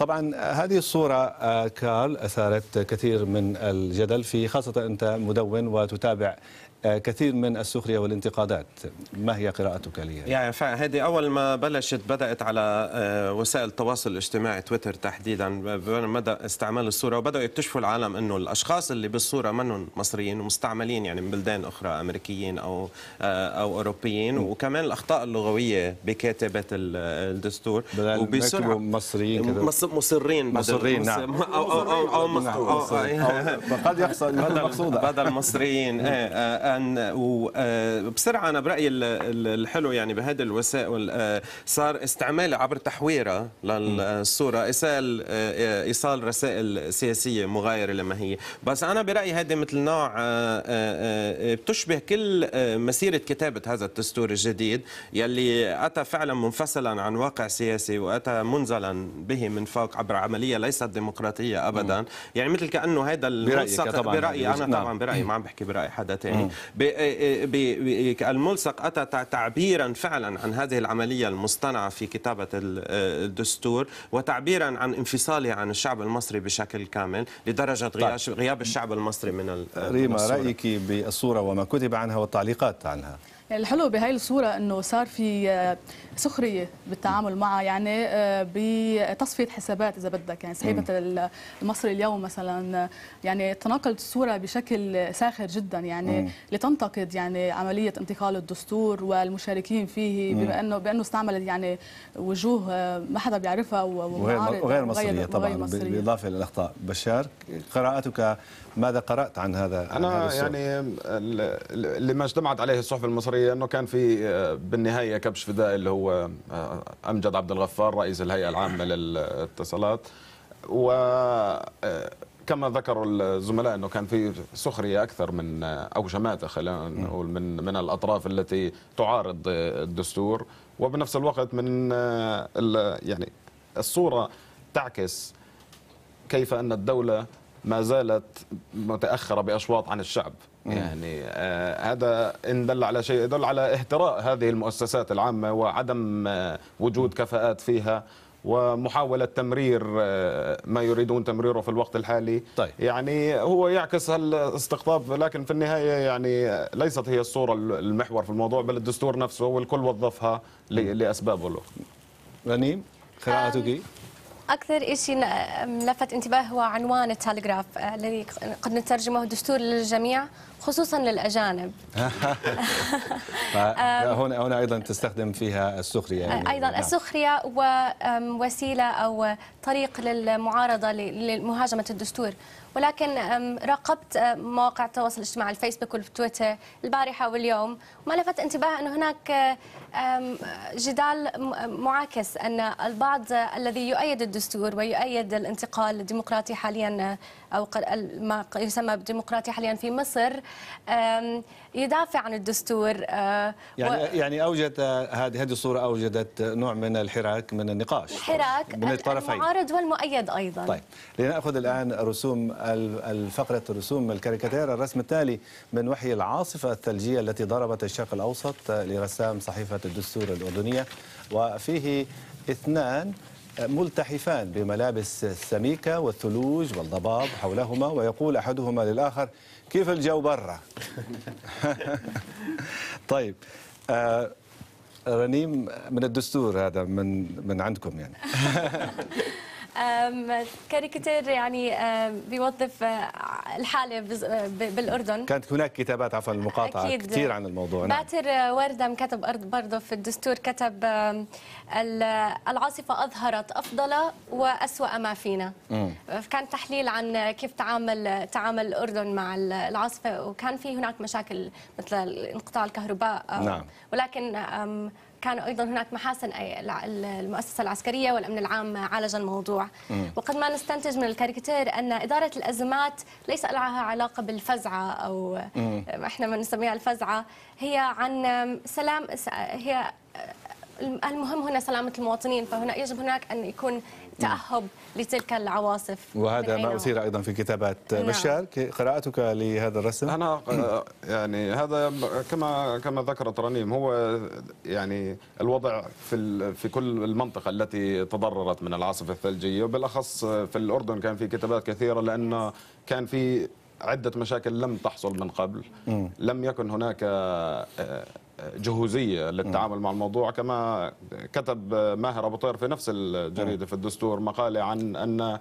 طبعا هذه الصورة آه، كارل أثارت كثير من الجدل في خاصة أنت مدون وتتابع آه، كثير من السخرية والانتقادات ما هي قراءتك لها؟ يعني هذه أول ما بلشت بدأت على آه، وسائل التواصل الاجتماعي تويتر تحديدا مدى استعمال الصورة وبدأوا يكتشفوا العالم أنه الأشخاص اللي بالصورة منهم مصريين ومستعملين يعني من بلدان أخرى أمريكيين أو آه، أو أوروبيين وكمان الأخطاء اللغوية بكاتبة الدستور وبسرعة مصريين كده مصرين مصرين نعم أو أو أو, أو, نعم، أو, أو, أو, أو, أو, أو, أو, أو, أو, قد يحصل بدل مقصودة بدل مصريين إيه وبسرعه آه، انا برايي الحلو يعني بهذه الوسائل آه، صار استعمالها عبر تحويرها للصوره ايصال آه، ايصال رسائل سياسيه مغايره لما هي بس انا برايي هذه مثل نوع بتشبه كل مسيره كتابه هذا الدستور الجديد يلي اتى فعلا منفصلا عن واقع سياسي واتى منزلا به من فوق عبر عمليه ليست ديمقراطيه ابدا يعني مثل كانه هذا الملصق برايي انا نعم. طبعا برايي ما عم بحكي براي حدا تاني آه، آه، الملصق أتى تعبيرا فعلا عن هذه العملية المصطنعة في كتابة آه، الدستور وتعبيرا عن انفصاله عن الشعب المصري بشكل كامل لدرجة طيب. غياب الشعب المصري من ريما رأيك بالصورة وما كتب عنها والتعليقات عنها الحلو بهاي الصورة أنه صار في سخريه بالتعامل معها يعني آه، بتصفيه حسابات اذا بدك يعني صحيفة المصري اليوم مثلا يعني تناقلت الصوره بشكل ساخر جدا يعني لتنتقد يعني عمليه انتقال الدستور والمشاركين فيه بما انه بانه استعملت يعني وجوه آه، ما حدا بيعرفها وغير مصريه طبعا مصرية. بالاضافه للاخطاء بشار قراءتك ماذا قرات عن هذا عن انا هذا يعني اللي ما اجتمعت عليه الصحف المصريه انه كان في آه، بالنهايه كبش فدائي اللي هو وامجد عبد الغفار رئيس الهيئه العامه للاتصالات و آه، كما ذكروا الزملاء انه كان في سخريه اكثر من آه، او شماته خلينا نقول من من الاطراف التي تعارض الدستور وبنفس الوقت من آه، يعني الصوره تعكس كيف ان الدوله ما زالت متأخرة بأشواط عن الشعب يعني آه هذا إن دل على شيء يدل على اهتراء هذه المؤسسات العامة وعدم آه، وجود كفاءات فيها ومحاولة تمرير آه، ما يريدون تمريره في الوقت الحالي طيب. يعني هو يعكس هالاستقطاب لكن في النهاية يعني ليست هي الصورة المحور في الموضوع بل الدستور نفسه والكل وظفها لأسبابه له غنيم قراءتك أكثر شيء لفت انتباه هو عنوان التلغراف آه، الذي قد نترجمه دستور للجميع خصوصا للأجانب هنا هنا أيضا تستخدم فيها السخرية يعني أيضا نعم. السخرية ووسيلة أو طريق للمعارضة لمهاجمة الدستور ولكن راقبت مواقع التواصل الاجتماعي الفيسبوك والتويتر البارحه واليوم وما لفت انتباه انه هناك جدال معاكس ان البعض الذي يؤيد الدستور ويؤيد الانتقال الديمقراطي حاليا او ما يسمى بالديمقراطي حاليا في مصر يدافع عن الدستور يعني و... يعني, يعني اوجد آه، هذه هذه الصوره اوجدت نوع من الحراك من النقاش الحراك من الطرفين المعارض والمؤيد ايضا طيب لناخذ الان رسوم الفقره الرسوم الكاريكاتير الرسم التالي من وحي العاصفه الثلجيه التي ضربت الشرق الاوسط آه، لرسام صحيفه الدستور الاردنيه وفيه اثنان ملتحفان بملابس السميكة والثلوج والضباب حولهما ويقول أحدهما للآخر كيف الجو برا طيب آه رنيم من الدستور هذا من من عندكم يعني كاريكاتير يعني بيوظف أه، الحاله أه، بالاردن كانت هناك كتابات عفوا المقاطعه أكيد كثير عن الموضوع نعم. باتر أه، ورده كتب برضه في الدستور كتب العاصفه اظهرت افضل واسوا ما فينا م. كان تحليل عن كيف تعامل تعامل الاردن مع العاصفه وكان في هناك مشاكل مثل انقطاع الكهرباء نعم. ولكن كان ايضا هناك محاسن المؤسسه العسكريه والامن العام عالج الموضوع م. وقد ما نستنتج من الكاريكاتير ان اداره الازمات ليس لها علاقه بالفزعه او م. احنا ما نسميها الفزعه هي عن سلام هي آه، المهم هنا سلامه المواطنين فهنا يجب هناك ان يكون تأهب لتلك العواصف وهذا ما أثير أيضا في كتابات نعم. بشار قراءتك لهذا الرسم أنا آه، يعني هذا كما كما ذكرت رنيم هو يعني الوضع في في كل المنطقة التي تضررت من العاصفة الثلجية وبالأخص في الأردن كان في كتابات كثيرة لأن كان في عدة مشاكل لم تحصل من قبل م. لم يكن هناك آه، جهوزيه للتعامل مع الموضوع كما كتب ماهر ابو طير في نفس الجريده في الدستور مقاله عن ان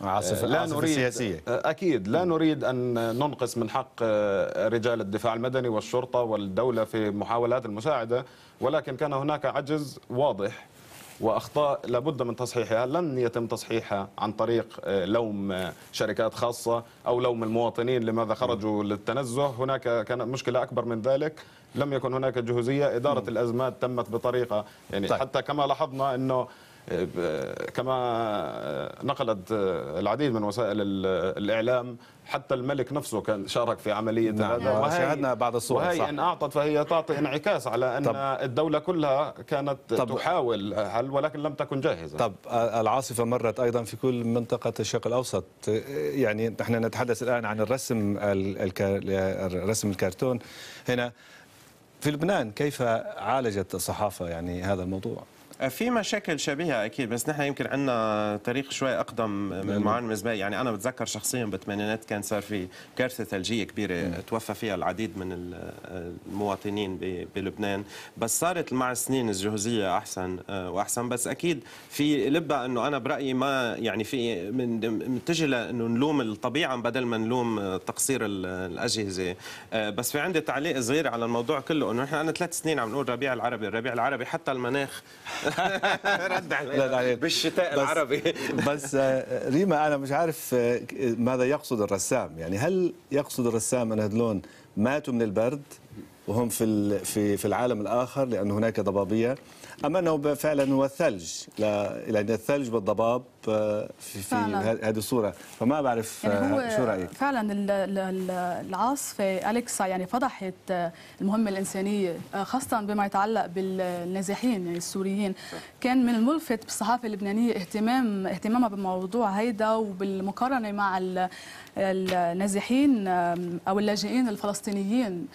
عاصفة آه، لا عاصفة نريد سياسية. آه، أكيد لا نريد أن ننقص من حق آه، رجال الدفاع المدني والشرطة والدولة في محاولات المساعدة ولكن كان هناك عجز واضح واخطاء لابد من تصحيحها لن يتم تصحيحها عن طريق آه، لوم آه، شركات خاصه او لوم المواطنين لماذا خرجوا للتنزه هناك كانت مشكله اكبر من ذلك لم يكن هناك جهوزيه اداره الازمات تمت بطريقه يعني طيب. حتى كما لاحظنا انه كما نقلت العديد من وسائل الاعلام حتى الملك نفسه كان شارك في عمليه نعم. هذا نعم. وهي شاهدنا بعض الصور وهي صح. ان اعطت فهي تعطي انعكاس على ان طب الدوله كلها كانت طب تحاول حل ولكن لم تكن جاهزه طب العاصفه مرت ايضا في كل منطقه الشرق الاوسط يعني نحن نتحدث الان عن الرسم الرسم الكرتون هنا في لبنان كيف عالجت الصحافه يعني هذا الموضوع في مشاكل شبيهه اكيد بس نحن يمكن عندنا تاريخ شوي اقدم من نعم. معان الزبائن يعني انا بتذكر شخصيا بالثمانينات كان صار في كارثه ثلجيه كبيره مم. نعم. توفى فيها العديد من المواطنين بلبنان بس صارت مع السنين الجهوزيه احسن آه، واحسن بس اكيد في لبها انه انا برايي ما يعني في متجه لانه نلوم الطبيعه بدل ما نلوم آه، تقصير الاجهزه آه، بس في عندي تعليق صغير على الموضوع كله انه نحن انا ثلاث سنين عم نقول ربيع العربي الربيع العربي حتى المناخ رد عليك بالشتاء العربي بس آه، ريما انا مش عارف آه، ماذا يقصد الرسام يعني هل يقصد الرسام ان هذلون ماتوا من البرد وهم في في في العالم الاخر لان هناك ضبابيه ام انه فعلا هو الثلج لان يعني الثلج والضباب في, في هذه الصوره فما بعرف يعني آه، شو رايك فعلا العاصفه اليكسا يعني فضحت آه، المهمه الانسانيه آه، خاصه بما يتعلق بالنازحين يعني السوريين كان من الملفت بالصحافه اللبنانيه اهتمام اهتمامها بالموضوع هيدا وبالمقارنه مع النازحين او اللاجئين الفلسطينيين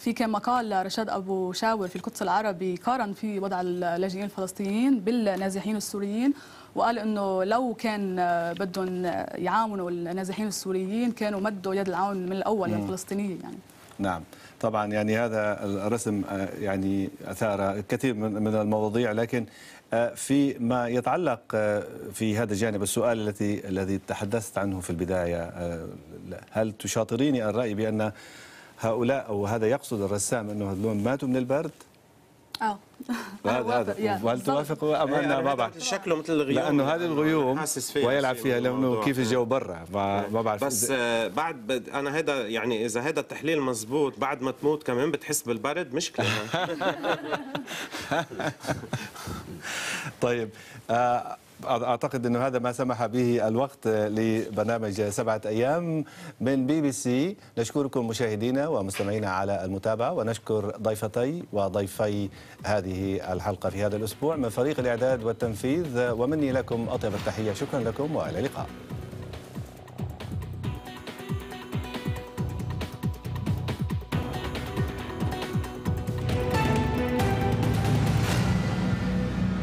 في كان مقال رشاد ابو شاور في القدس العربي قارن في وضع اللاجئين الفلسطينيين بالنازحين السوريين وقال انه لو كان آه، بدهم يعاونوا النازحين السوريين كانوا مدوا يد العون من الاول للفلسطينيين يعني نعم طبعا يعني هذا الرسم آه، يعني اثار كثير من المواضيع لكن آه، في ما يتعلق في هذا الجانب السؤال الذي الذي تحدثت عنه في البدايه هل تشاطريني الراي بان هؤلاء او هذا يقصد الرسام انه هذول ماتوا من البرد اه هذا هذا وهل توافق ام امامنا ما بعرف شكله مثل الغيوم لانه هذه الغيوم ويلعب فيها لانه كيف الجو برا طيب. ما بعرف بس آه، بعد انا هذا يعني اذا هذا التحليل مزبوط بعد ما تموت كمان بتحس بالبرد مشكله طيب آه اعتقد انه هذا ما سمح به الوقت لبرنامج سبعه ايام من بي بي سي نشكركم مشاهدينا ومستمعينا على المتابعه ونشكر ضيفتي وضيفي هذه الحلقه في هذا الاسبوع من فريق الاعداد والتنفيذ ومني لكم اطيب التحيه شكرا لكم والى اللقاء